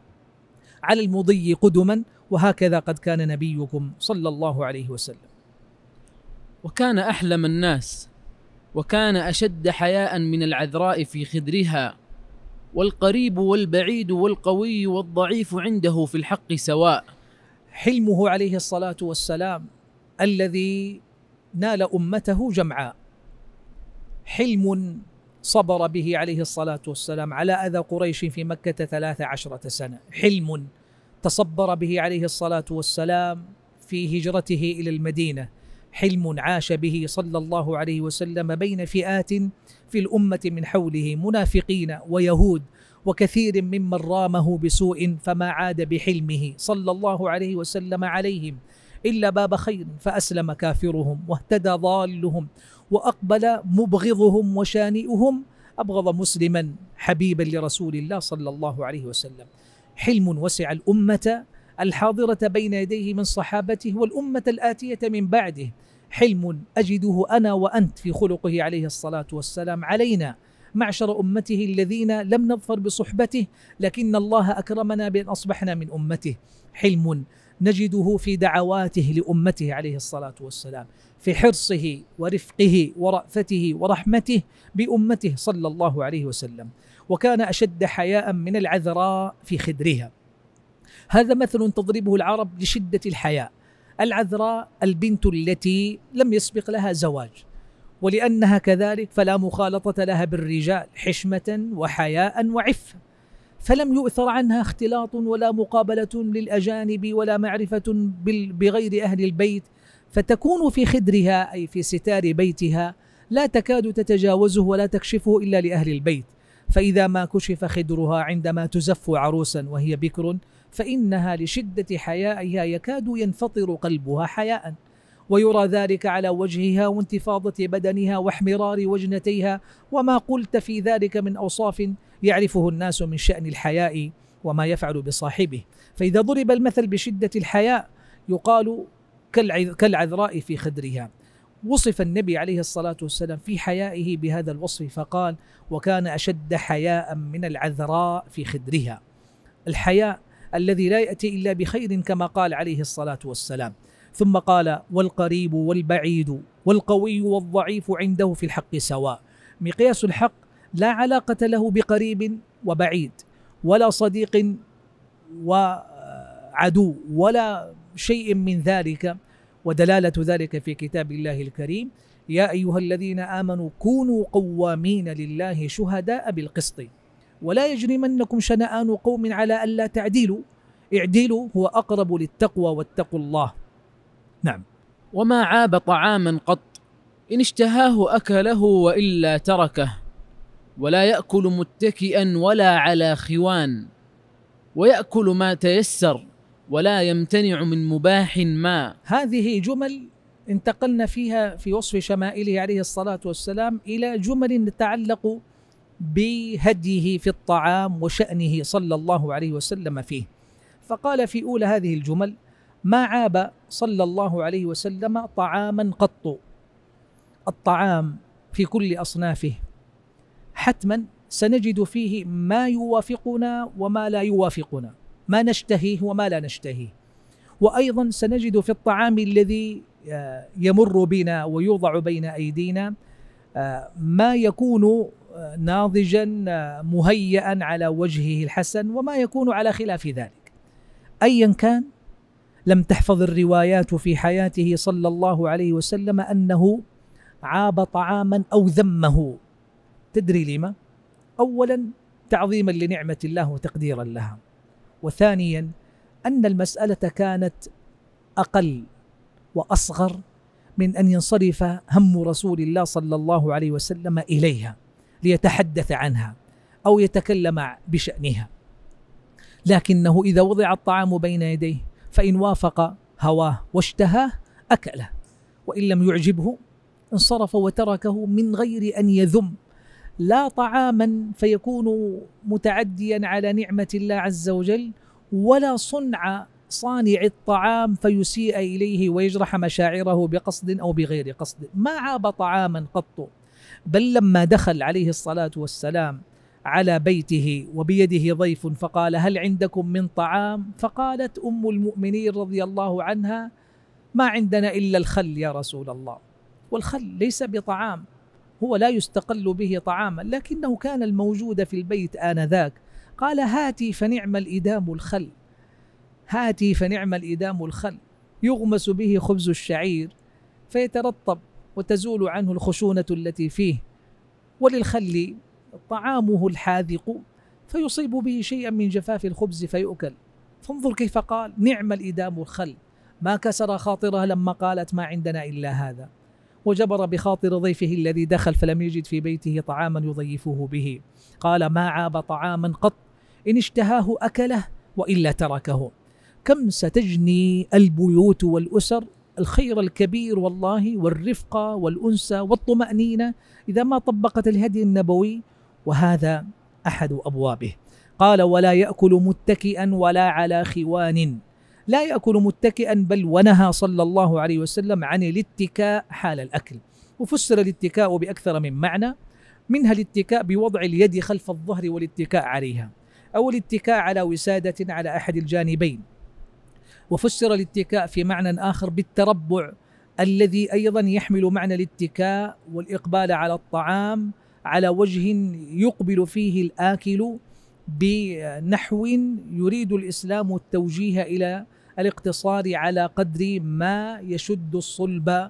على المضي قدما وهكذا قد كان نبيكم صلى الله عليه وسلم وكان احلم الناس وكان اشد حياء من العذراء في خدرها والقريب والبعيد والقوي والضعيف عنده في الحق سواء حلمه عليه الصلاه والسلام الذي نال امته جمعاء حلم صبر به عليه الصلاه والسلام على اذى قريش في مكه ثلاث عشره سنه حلم تصبر به عليه الصلاه والسلام في هجرته الى المدينه حلم عاش به صلى الله عليه وسلم بين فئات في الأمة من حوله منافقين ويهود وكثير ممن رامه بسوء فما عاد بحلمه صلى الله عليه وسلم عليهم إلا باب خير فأسلم كافرهم واهتدى ضالهم وأقبل مبغضهم وشانئهم أبغض مسلما حبيبا لرسول الله صلى الله عليه وسلم حلم وسع الأمة الحاضرة بين يديه من صحابته والأمة الآتية من بعده حلم أجده أنا وأنت في خلقه عليه الصلاة والسلام علينا معشر امته الذين لم نظفر بصحبته لكن الله اكرمنا بان اصبحنا من امته حلم نجده في دعواته لامته عليه الصلاه والسلام في حرصه ورفقه ورافته ورحمته بامته صلى الله عليه وسلم وكان اشد حياء من العذراء في خدرها هذا مثل تضربه العرب لشدة الحياء العذراء البنت التي لم يسبق لها زواج ولأنها كذلك فلا مخالطة لها بالرجال حشمة وحياء وعفة فلم يؤثر عنها اختلاط ولا مقابلة للأجانب ولا معرفة بغير أهل البيت فتكون في خدرها أي في ستار بيتها لا تكاد تتجاوزه ولا تكشفه إلا لأهل البيت فإذا ما كشف خدرها عندما تزف عروسا وهي بكر فإنها لشدة حيائها يكاد ينفطر قلبها حياء ويرى ذلك على وجهها وانتفاضة بدنها واحمرار وجنتيها وما قلت في ذلك من أوصاف يعرفه الناس من شأن الحياء وما يفعل بصاحبه فإذا ضرب المثل بشدة الحياء يقال كالعذراء في خدرها وصف النبي عليه الصلاة والسلام في حيائه بهذا الوصف فقال وكان أشد حياء من العذراء في خدرها الحياء الذي لا ياتي الا بخير كما قال عليه الصلاه والسلام ثم قال والقريب والبعيد والقوي والضعيف عنده في الحق سواء مقياس الحق لا علاقه له بقريب وبعيد ولا صديق وعدو ولا شيء من ذلك ودلاله ذلك في كتاب الله الكريم يا ايها الذين امنوا كونوا قوامين لله شهداء بالقسط ولا يجرمنكم شنآن قوم على ألا تعديلوا اعديلوا هو أقرب للتقوى واتقوا الله نعم وما عاب طعاما قط إن اشتهاه أكله وإلا تركه ولا يأكل متكئا ولا على خوان ويأكل ما تيسر ولا يمتنع من مباح ما هذه جمل انتقلنا فيها في وصف شمائله عليه الصلاة والسلام إلى جمل تتعلق بهديه في الطعام وشأنه صلى الله عليه وسلم فيه فقال في أولى هذه الجمل ما عاب صلى الله عليه وسلم طعاما قط الطعام في كل أصنافه حتما سنجد فيه ما يوافقنا وما لا يوافقنا ما نشتهيه وما لا نشتهيه وايضا سنجد في الطعام الذي آه، يمر بنا ويوضع بين ايدينا آه، ما يكون ناضجا مهيئا على وجهه الحسن وما يكون على خلاف ذلك ايا كان لم تحفظ الروايات في حياته صلى الله عليه وسلم انه عاب طعاما او ذمه تدري لما اولا تعظيما لنعمه الله وتقديرا لها وثانيا ان المساله كانت اقل واصغر من ان ينصرف هم رسول الله صلى الله عليه وسلم اليها ليتحدث عنها او يتكلم بشانها لكنه اذا وضع الطعام بين يديه فان وافق هواه واشتهاه اكله وان لم يعجبه انصرف وتركه من غير ان يذم لا طعاما فيكون متعديا على نعمه الله عز وجل ولا صنع صانع الطعام فيسيء اليه ويجرح مشاعره بقصد او بغير قصد ما عاب طعاما قط بل لما دخل عليه الصلاه والسلام على بيته وبيده ضيف فقال هل عندكم من طعام فقالت ام المؤمنين رضي الله عنها ما عندنا الا الخل يا رسول الله والخل ليس بطعام هو لا يستقل به طعاما لكنه كان الموجود في البيت آنذاك قال هاتي فنعم الإدام الخل هاتي فنعم الإدام الخل يغمس به خبز الشعير فيترطب وتزول عنه الخشونة التي فيه وللخل طعامه الحاذق فيصيب به شيئا من جفاف الخبز فيؤكل فانظر كيف قال نعم الإدام الخل ما كسر خاطره لما قالت ما عندنا إلا هذا وجبر بخاطر ضيفه الذي دخل فلم يجد في بيته طعاما يضيفه به قال ما عاب طعاما قط إن اشتهاه أكله وإلا تركه كم ستجني البيوت والأسر الخير الكبير والله والرفقة والأنسة والطمأنينة إذا ما طبقت الهدي النبوي وهذا أحد أبوابه قال ولا يأكل متكئا ولا على خوان لا يأكل متكئا بل ونهى صلى الله عليه وسلم عن الاتكاء حال الأكل وفسر الاتكاء بأكثر من معنى منها الاتكاء بوضع اليد خلف الظهر والاتكاء عليها أو الاتكاء على وسادة على أحد الجانبين وفسر الاتكاء في معنى آخر بالتربع الذي أيضا يحمل معنى الاتكاء والإقبال على الطعام على وجه يقبل فيه الآكل بنحو يريد الإسلام التوجيه إلى الاقتصار على قدر ما يشد الصلب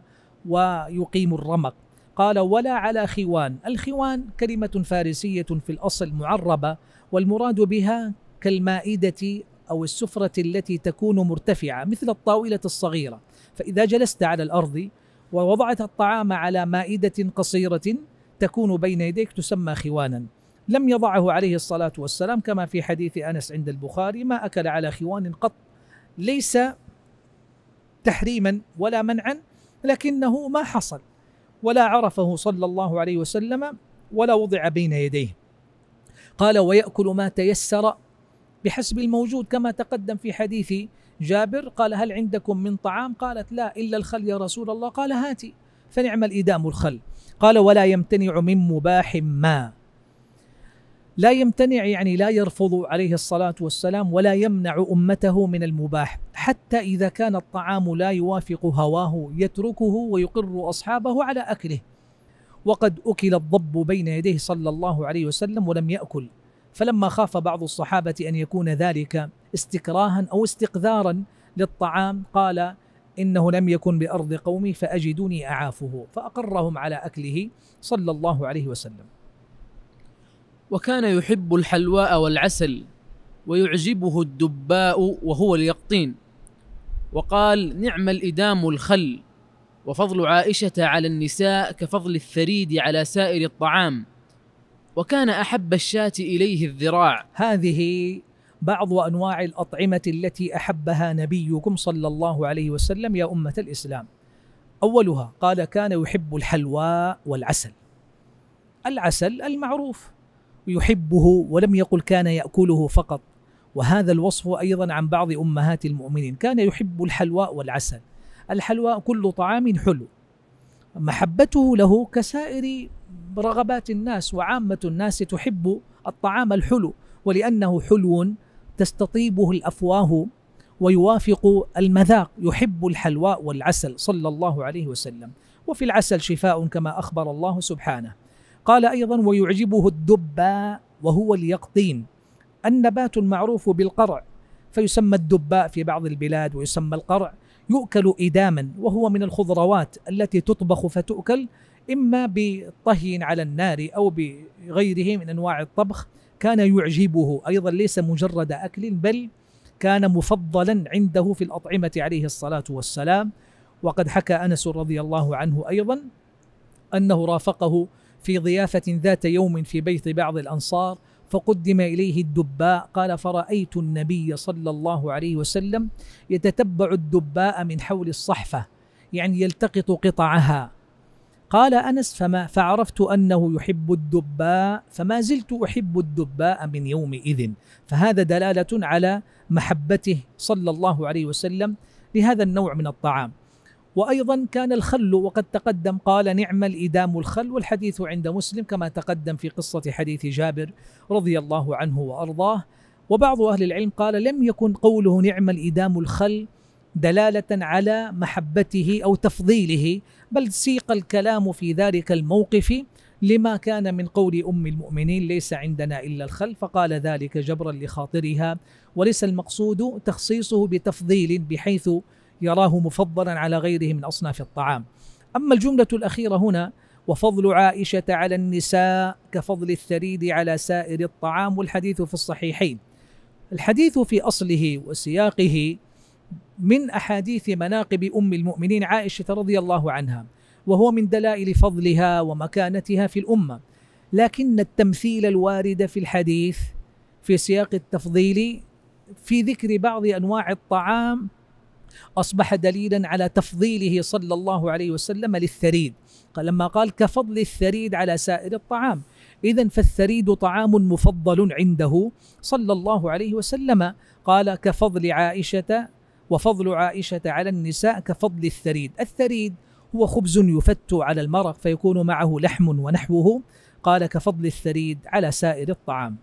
ويقيم الرمق قال ولا على خوان الخوان كلمة فارسية في الأصل معربة والمراد بها كالمائدة أو السفرة التي تكون مرتفعة مثل الطاولة الصغيرة فإذا جلست على الأرض ووضعت الطعام على مائدة قصيرة تكون بين يديك تسمى خوانا لم يضعه عليه الصلاة والسلام كما في حديث أنس عند البخاري ما أكل على خوان قط ليس تحريما ولا منعا لكنه ما حصل ولا عرفه صلى الله عليه وسلم ولا وضع بين يديه قال ويأكل ما تيسر بحسب الموجود كما تقدم في حديث جابر قال هل عندكم من طعام قالت لا إلا الخل يا رسول الله قال هاتي فنعم الإدام الخل قال ولا يمتنع من مباح ما لا يمتنع يعني لا يرفض عليه الصلاة والسلام ولا يمنع أمته من المباح حتى إذا كان الطعام لا يوافق هواه يتركه ويقر أصحابه على أكله وقد أكل الضب بين يديه صلى الله عليه وسلم ولم يأكل فلما خاف بعض الصحابة أن يكون ذلك استكراها أو استقذارا للطعام قال إنه لم يكن بأرض قومي فأجدوني أعافه فأقرهم على أكله صلى الله عليه وسلم وكان يحب الحلواء والعسل ويعجبه الدباء وهو اليقطين وقال نعم الإدام الخل وفضل عائشة على النساء كفضل الثريد على سائر الطعام وكان أحب الشاة إليه الذراع هذه بعض أنواع الأطعمة التي أحبها نبيكم صلى الله عليه وسلم يا أمة الإسلام أولها قال كان يحب الحلوى والعسل العسل المعروف يحبه ولم يقل كان يأكله فقط وهذا الوصف أيضا عن بعض أمهات المؤمنين كان يحب الحلوى والعسل الحلوى كل طعام حلو محبته له كسائر رغبات الناس وعامة الناس تحب الطعام الحلو ولأنه حلو تستطيبه الأفواه ويوافق المذاق يحب الحلواء والعسل صلى الله عليه وسلم وفي العسل شفاء كما أخبر الله سبحانه قال أيضا ويعجبه الدباء وهو اليقطين النبات المعروف بالقرع فيسمى الدباء في بعض البلاد ويسمى القرع يؤكل إداما وهو من الخضروات التي تطبخ فتؤكل إما بطهي على النار أو بغيره من أنواع الطبخ كان يعجبه أيضا ليس مجرد أكل بل كان مفضلا عنده في الأطعمة عليه الصلاة والسلام وقد حكى أنس رضي الله عنه أيضا أنه رافقه في ضيافة ذات يوم في بيت بعض الأنصار فقدم إليه الدباء قال فرأيت النبي صلى الله عليه وسلم يتتبع الدباء من حول الصحفة يعني يلتقط قطعها قال أنس فما فعرفت أنه يحب الدباء فما زلت أحب الدباء من يومئذ فهذا دلالة على محبته صلى الله عليه وسلم لهذا النوع من الطعام وأيضا كان الخل وقد تقدم قال نعم الإدام الخل والحديث عند مسلم كما تقدم في قصة حديث جابر رضي الله عنه وأرضاه وبعض أهل العلم قال لم يكن قوله نعم الإدام الخل دلالة على محبته أو تفضيله بل سيق الكلام في ذلك الموقف لما كان من قول أم المؤمنين ليس عندنا إلا الخل فقال ذلك جبرا لخاطرها وليس المقصود تخصيصه بتفضيل بحيث يراه مفضلا على غيره من أصناف الطعام أما الجملة الأخيرة هنا وفضل عائشة على النساء كفضل الثريد على سائر الطعام والحديث في الصحيحين الحديث في أصله وسياقه من أحاديث مناقب أم المؤمنين عائشة رضي الله عنها وهو من دلائل فضلها ومكانتها في الأمة لكن التمثيل الوارد في الحديث في سياق التفضيل في ذكر بعض أنواع الطعام أصبح دليلا على تفضيله صلى الله عليه وسلم للثريد لما قال كفضل الثريد على سائر الطعام إذا فالثريد طعام مفضل عنده صلى الله عليه وسلم قال كفضل عائشة وفضل عائشة على النساء كفضل الثريد الثريد هو خبز يفت على المرق فيكون معه لحم ونحوه قال كفضل الثريد على سائر الطعام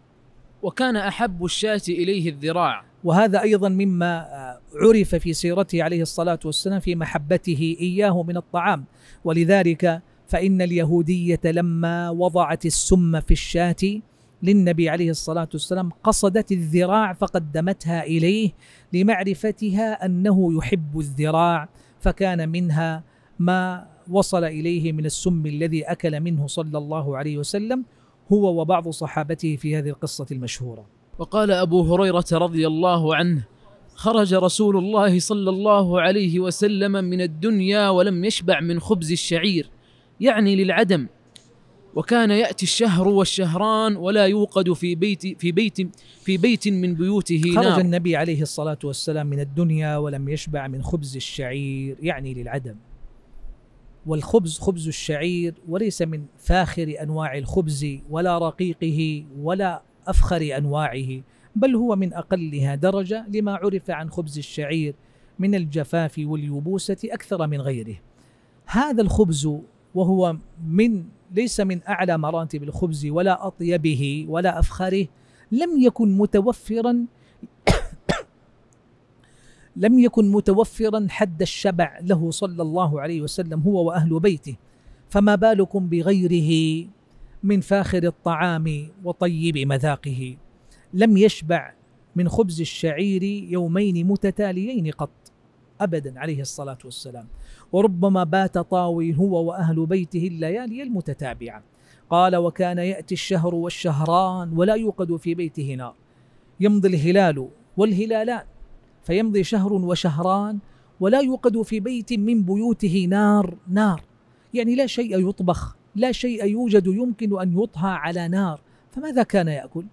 وكان أحب الشاة إليه الذراع وهذا أيضا مما عرف في سيرته عليه الصلاة والسلام في محبته إياه من الطعام ولذلك فإن اليهودية لما وضعت السم في الشاة للنبي عليه الصلاة والسلام قصدت الذراع فقدمتها إليه لمعرفتها أنه يحب الذراع فكان منها ما وصل إليه من السم الذي أكل منه صلى الله عليه وسلم هو وبعض صحابته في هذه القصة المشهورة وقال أبو هريرة رضي الله عنه خرج رسول الله صلى الله عليه وسلم من الدنيا ولم يشبع من خبز الشعير يعني للعدم وكان يأتي الشهر والشهران ولا يوقد في بيت في بيت في بيت من بيوته خرج نار. النبي عليه الصلاة والسلام من الدنيا ولم يشبع من خبز الشعير يعني للعدم والخبز خبز الشعير وليس من فاخر أنواع الخبز ولا رقيقه ولا أفخر أنواعه بل هو من أقلها درجة لما عرف عن خبز الشعير من الجفاف واليبوسة أكثر من غيره هذا الخبز وهو من ليس من أعلى مراتب الخبز ولا أطيبه ولا أفخره لم يكن متوفرا لم يكن متوفرا حد الشبع له صلى الله عليه وسلم هو وأهل بيته فما بالكم بغيره من فاخر الطعام وطيب مذاقه لم يشبع من خبز الشعير يومين متتاليين قط ابدا عليه الصلاه والسلام وربما بات طاوي هو واهل بيته الليالي المتتابعه قال وكان ياتي الشهر والشهران ولا يوقد في بيته نار يمضي الهلال والهلالان فيمضي شهر وشهران ولا يوقد في بيت من بيوته نار نار يعني لا شيء يطبخ لا شيء يوجد يمكن ان يطهى على نار فماذا كان ياكل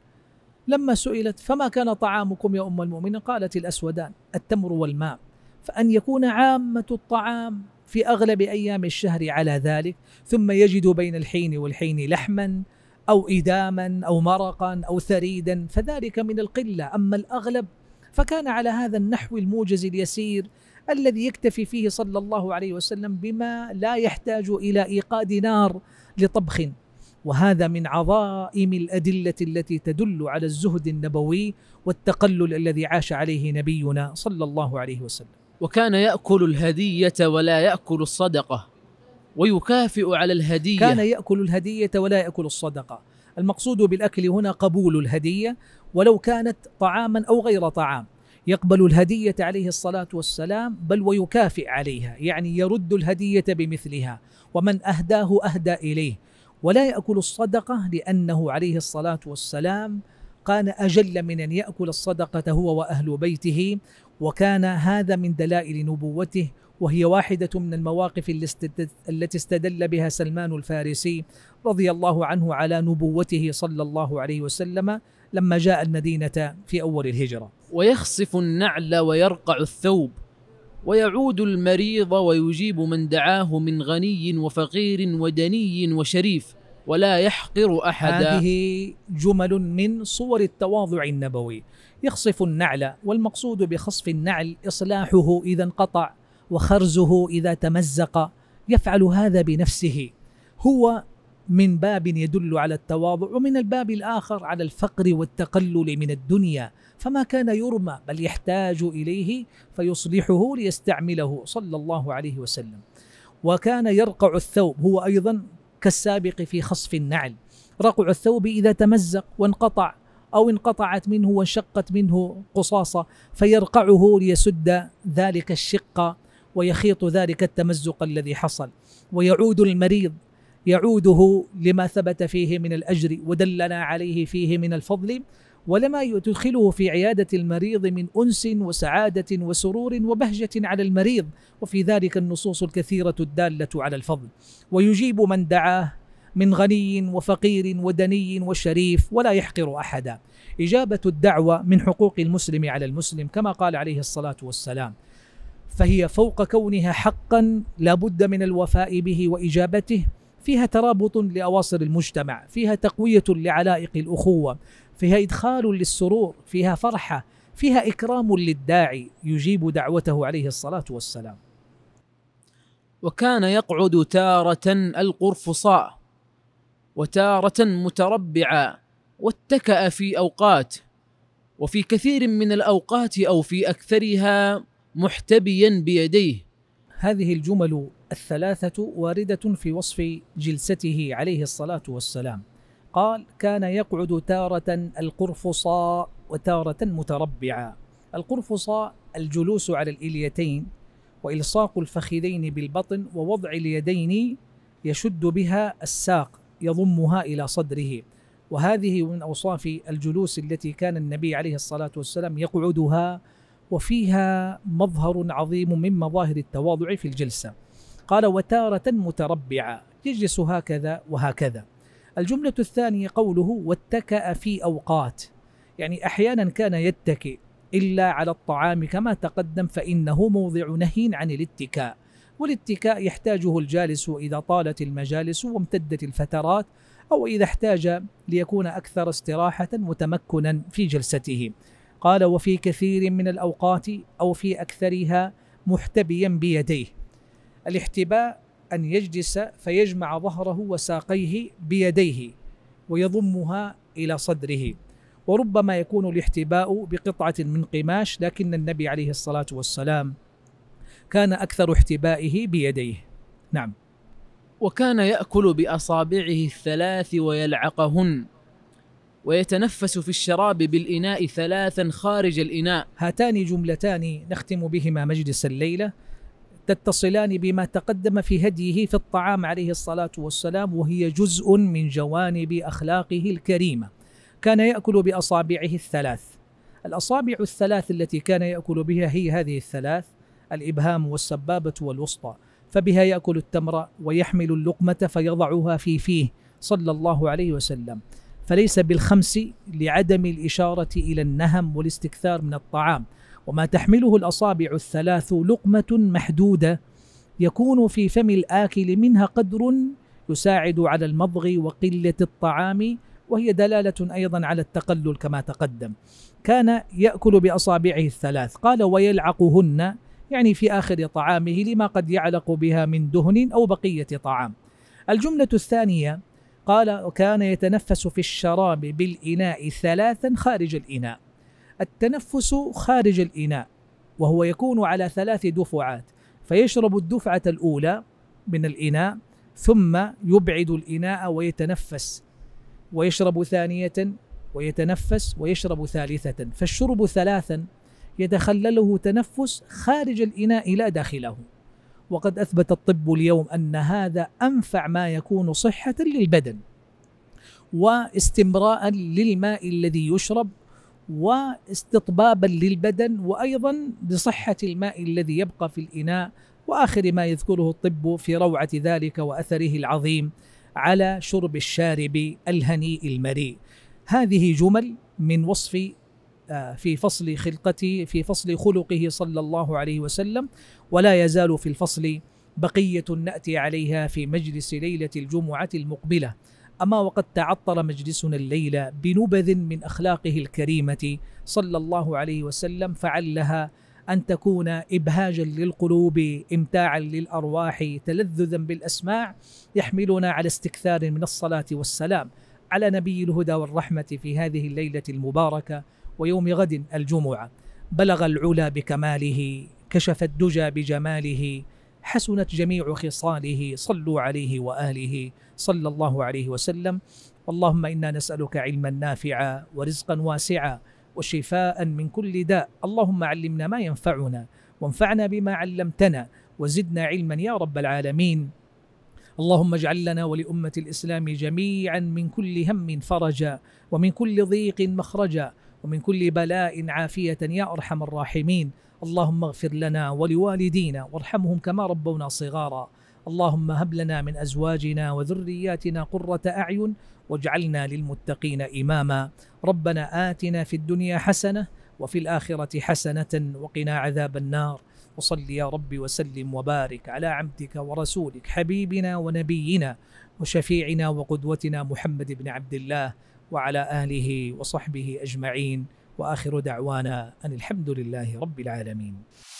لما سئلت فما كان طعامكم يا ام المؤمنين قالت الاسودان التمر والماء فأن يكون عامة الطعام في أغلب أيام الشهر على ذلك ثم يجد بين الحين والحين لحما أو إداما أو مرقا أو ثريدا فذلك من القلة أما الأغلب فكان على هذا النحو الموجز اليسير الذي يكتفي فيه صلى الله عليه وسلم بما لا يحتاج الى ايقاد نار لطبخ وهذا من عظائم الادله التي تدل على الزهد النبوي والتقلل الذي عاش عليه نبينا صلى الله عليه وسلم وكان يأكل الهدية ولا يأكل الصدقة ويكافئ على الهدية كان يأكل الهدية ولا يأكل الصدقة المقصود بالأكل هنا قبول الهدية ولو كانت طعاما أو غير طعام يقبل الهدية عليه الصلاة والسلام بل ويكافئ عليها يعني يرد الهدية بمثلها ومن أهداه أهدى إليه ولا يأكل الصدقة لأنه عليه الصلاة والسلام كان أجل من أن يأكل الصدقة هو وأهل بيته وكان هذا من دلائل نبوته وهي واحدة من المواقف التي استدل بها سلمان الفارسي رضي الله عنه على نبوته صلى الله عليه وسلم لما جاء المدينة في أول الهجرة ويخصف النعل ويرقع الثوب ويعود المريض ويجيب من دعاه من غني وفقير ودني وشريف ولا يحقر أحدا هذه جمل من صور التواضع النبوي يخصف النعل والمقصود بخصف النعل إصلاحه إذا انقطع وخرزه إذا تمزق يفعل هذا بنفسه هو من باب يدل على التواضع ومن الباب الآخر على الفقر والتقلل من الدنيا فما كان يرمى بل يحتاج إليه فيصلحه ليستعمله صلى الله عليه وسلم وكان يرقع الثوب هو أيضا كالسابق في خصف النعل رقع الثوب إذا تمزق وانقطع أو انقطعت منه وانشقت منه قصاصة فيرقعه ليسد ذلك الشق ويخيط ذلك التمزق الذي حصل ويعود المريض يعوده لما ثبت فيه من الأجر ودلنا عليه فيه من الفضل ولما يدخله في عيادة المريض من أنس وسعادة وسرور وبهجة على المريض وفي ذلك النصوص الكثيرة الدالة على الفضل ويجيب من دعاه من غني وفقير ودني وشريف ولا يحقر أحدا إجابة الدعوة من حقوق المسلم على المسلم كما قال عليه الصلاة والسلام فهي فوق كونها حقا لابد من الوفاء به وإجابته فيها ترابط لأواصر المجتمع فيها تقوية لعلائق الأخوة فيها إدخال للسرور فيها فرحة فيها إكرام للداعي يجيب دعوته عليه الصلاة والسلام وكان يقعد تارة القرفصاء وتارة متربعا واتكأ في أوقات وفي كثير من الأوقات أو في أكثرها محتبيا بيديه هذه الجمل الثلاثة واردة في وصف جلسته عليه الصلاة والسلام قال كان يقعد تارة القرفصاء وتارة متربعا القرفصاء الجلوس على الإليتين وإلصاق الفخذين بالبطن ووضع اليدين يشد بها الساق يضمها إلى صدره وهذه من أوصاف الجلوس التي كان النبي عليه الصلاة والسلام يقعدها وفيها مظهر عظيم من مظاهر التواضع في الجلسة قال وتارة متربعة يجلس هكذا وهكذا الجملة الثانية قوله واتكأ في أوقات يعني أحيانا كان يتكئ إلا على الطعام كما تقدم فإنه موضع نهي عن الاتكاء والاتكاء يحتاجه الجالس إذا طالت المجالس وامتدت الفترات أو إذا احتاج ليكون أكثر استراحة وتمكنا في جلسته قال وفي كثير من الأوقات أو في أكثرها محتبيا بيديه الاحتباء أن يجلس فيجمع ظهره وساقيه بيديه ويضمها إلى صدره وربما يكون الاحتباء بقطعة من قماش لكن النبي عليه الصلاة والسلام كان أكثر احتبائه بيديه نعم وكان يأكل بأصابعه الثلاث ويلعقهن ويتنفس في الشراب بالإناء ثلاثا خارج الإناء هاتان جملتان نختم بهما مجلس الليلة تتصلان بما تقدم في هديه في الطعام عليه الصلاه والسلام وهي جزء من جوانب اخلاقه الكريمه. كان ياكل باصابعه الثلاث. الاصابع الثلاث التي كان ياكل بها هي هذه الثلاث الابهام والسبابه والوسطى، فبها ياكل التمر ويحمل اللقمه فيضعها في فيه صلى الله عليه وسلم. فليس بالخمس لعدم الاشاره الى النهم والاستكثار من الطعام. وما تحمله الأصابع الثلاث لقمة محدودة يكون في فم الآكل منها قدر يساعد على المضغ وقلة الطعام وهي دلالة أيضا على التقلل كما تقدم كان يأكل بأصابعه الثلاث قال ويلعقهن يعني في آخر طعامه لما قد يعلق بها من دهن أو بقية طعام الجملة الثانية قال وكان يتنفس في الشراب بالإناء ثلاثا خارج الإناء التنفس خارج الإناء وهو يكون على ثلاث دفعات فيشرب الدفعة الأولى من الإناء ثم يبعد الإناء ويتنفس ويشرب ثانية ويتنفس ويشرب ثالثة فالشرب ثلاثا يتخلله تنفس خارج الإناء لا داخله وقد أثبت الطب اليوم أن هذا أنفع ما يكون صحة للبدن واستمراء للماء الذي يشرب واستطبابا للبدن وايضا لصحه الماء الذي يبقى في الاناء واخر ما يذكره الطب في روعه ذلك واثره العظيم على شرب الشارب الهنيء المريء. هذه جمل من وصف آه، في فصل خلقته في فصل خلقه صلى الله عليه وسلم ولا يزال في الفصل بقيه ناتي عليها في مجلس ليله الجمعه المقبله. اما وقد تعطل مجلسنا الليله بنبذ من اخلاقه الكريمه صلى الله عليه وسلم فعلها ان تكون ابهاجا للقلوب امتاعا للارواح تلذذا بالاسماع يحملنا على استكثار من الصلاه والسلام على نبي الهدى والرحمه في هذه الليله المباركه ويوم غد الجمعه بلغ العلا بكماله كشف الدجى بجماله حسنت جميع خصاله صلوا عليه واله صلى الله عليه وسلم اللهم انا نسالك علما نافعا ورزقا واسعا وشفاء من كل داء اللهم علمنا ما ينفعنا وانفعنا بما علمتنا وزدنا علما يا رب العالمين اللهم اجعل لنا ولأمة الإسلام جميعا من كل هم فرجا ومن كل ضيق مخرجا ومن كل بلاء عافية يا أرحم الراحمين اللهم اغفر لنا ولوالدينا وارحمهم كما ربونا صغارا اللهم هب لنا من ازواجنا وذرياتنا قره اعين واجعلنا للمتقين اماما ربنا اتنا في الدنيا حسنه وفي الاخره حسنه وقنا عذاب النار وصل يا رب وسلم وبارك على عبدك ورسولك حبيبنا ونبينا وشفيعنا وقدوتنا محمد بن عبد الله وعلى اله وصحبه اجمعين واخر دعوانا ان الحمد لله رب العالمين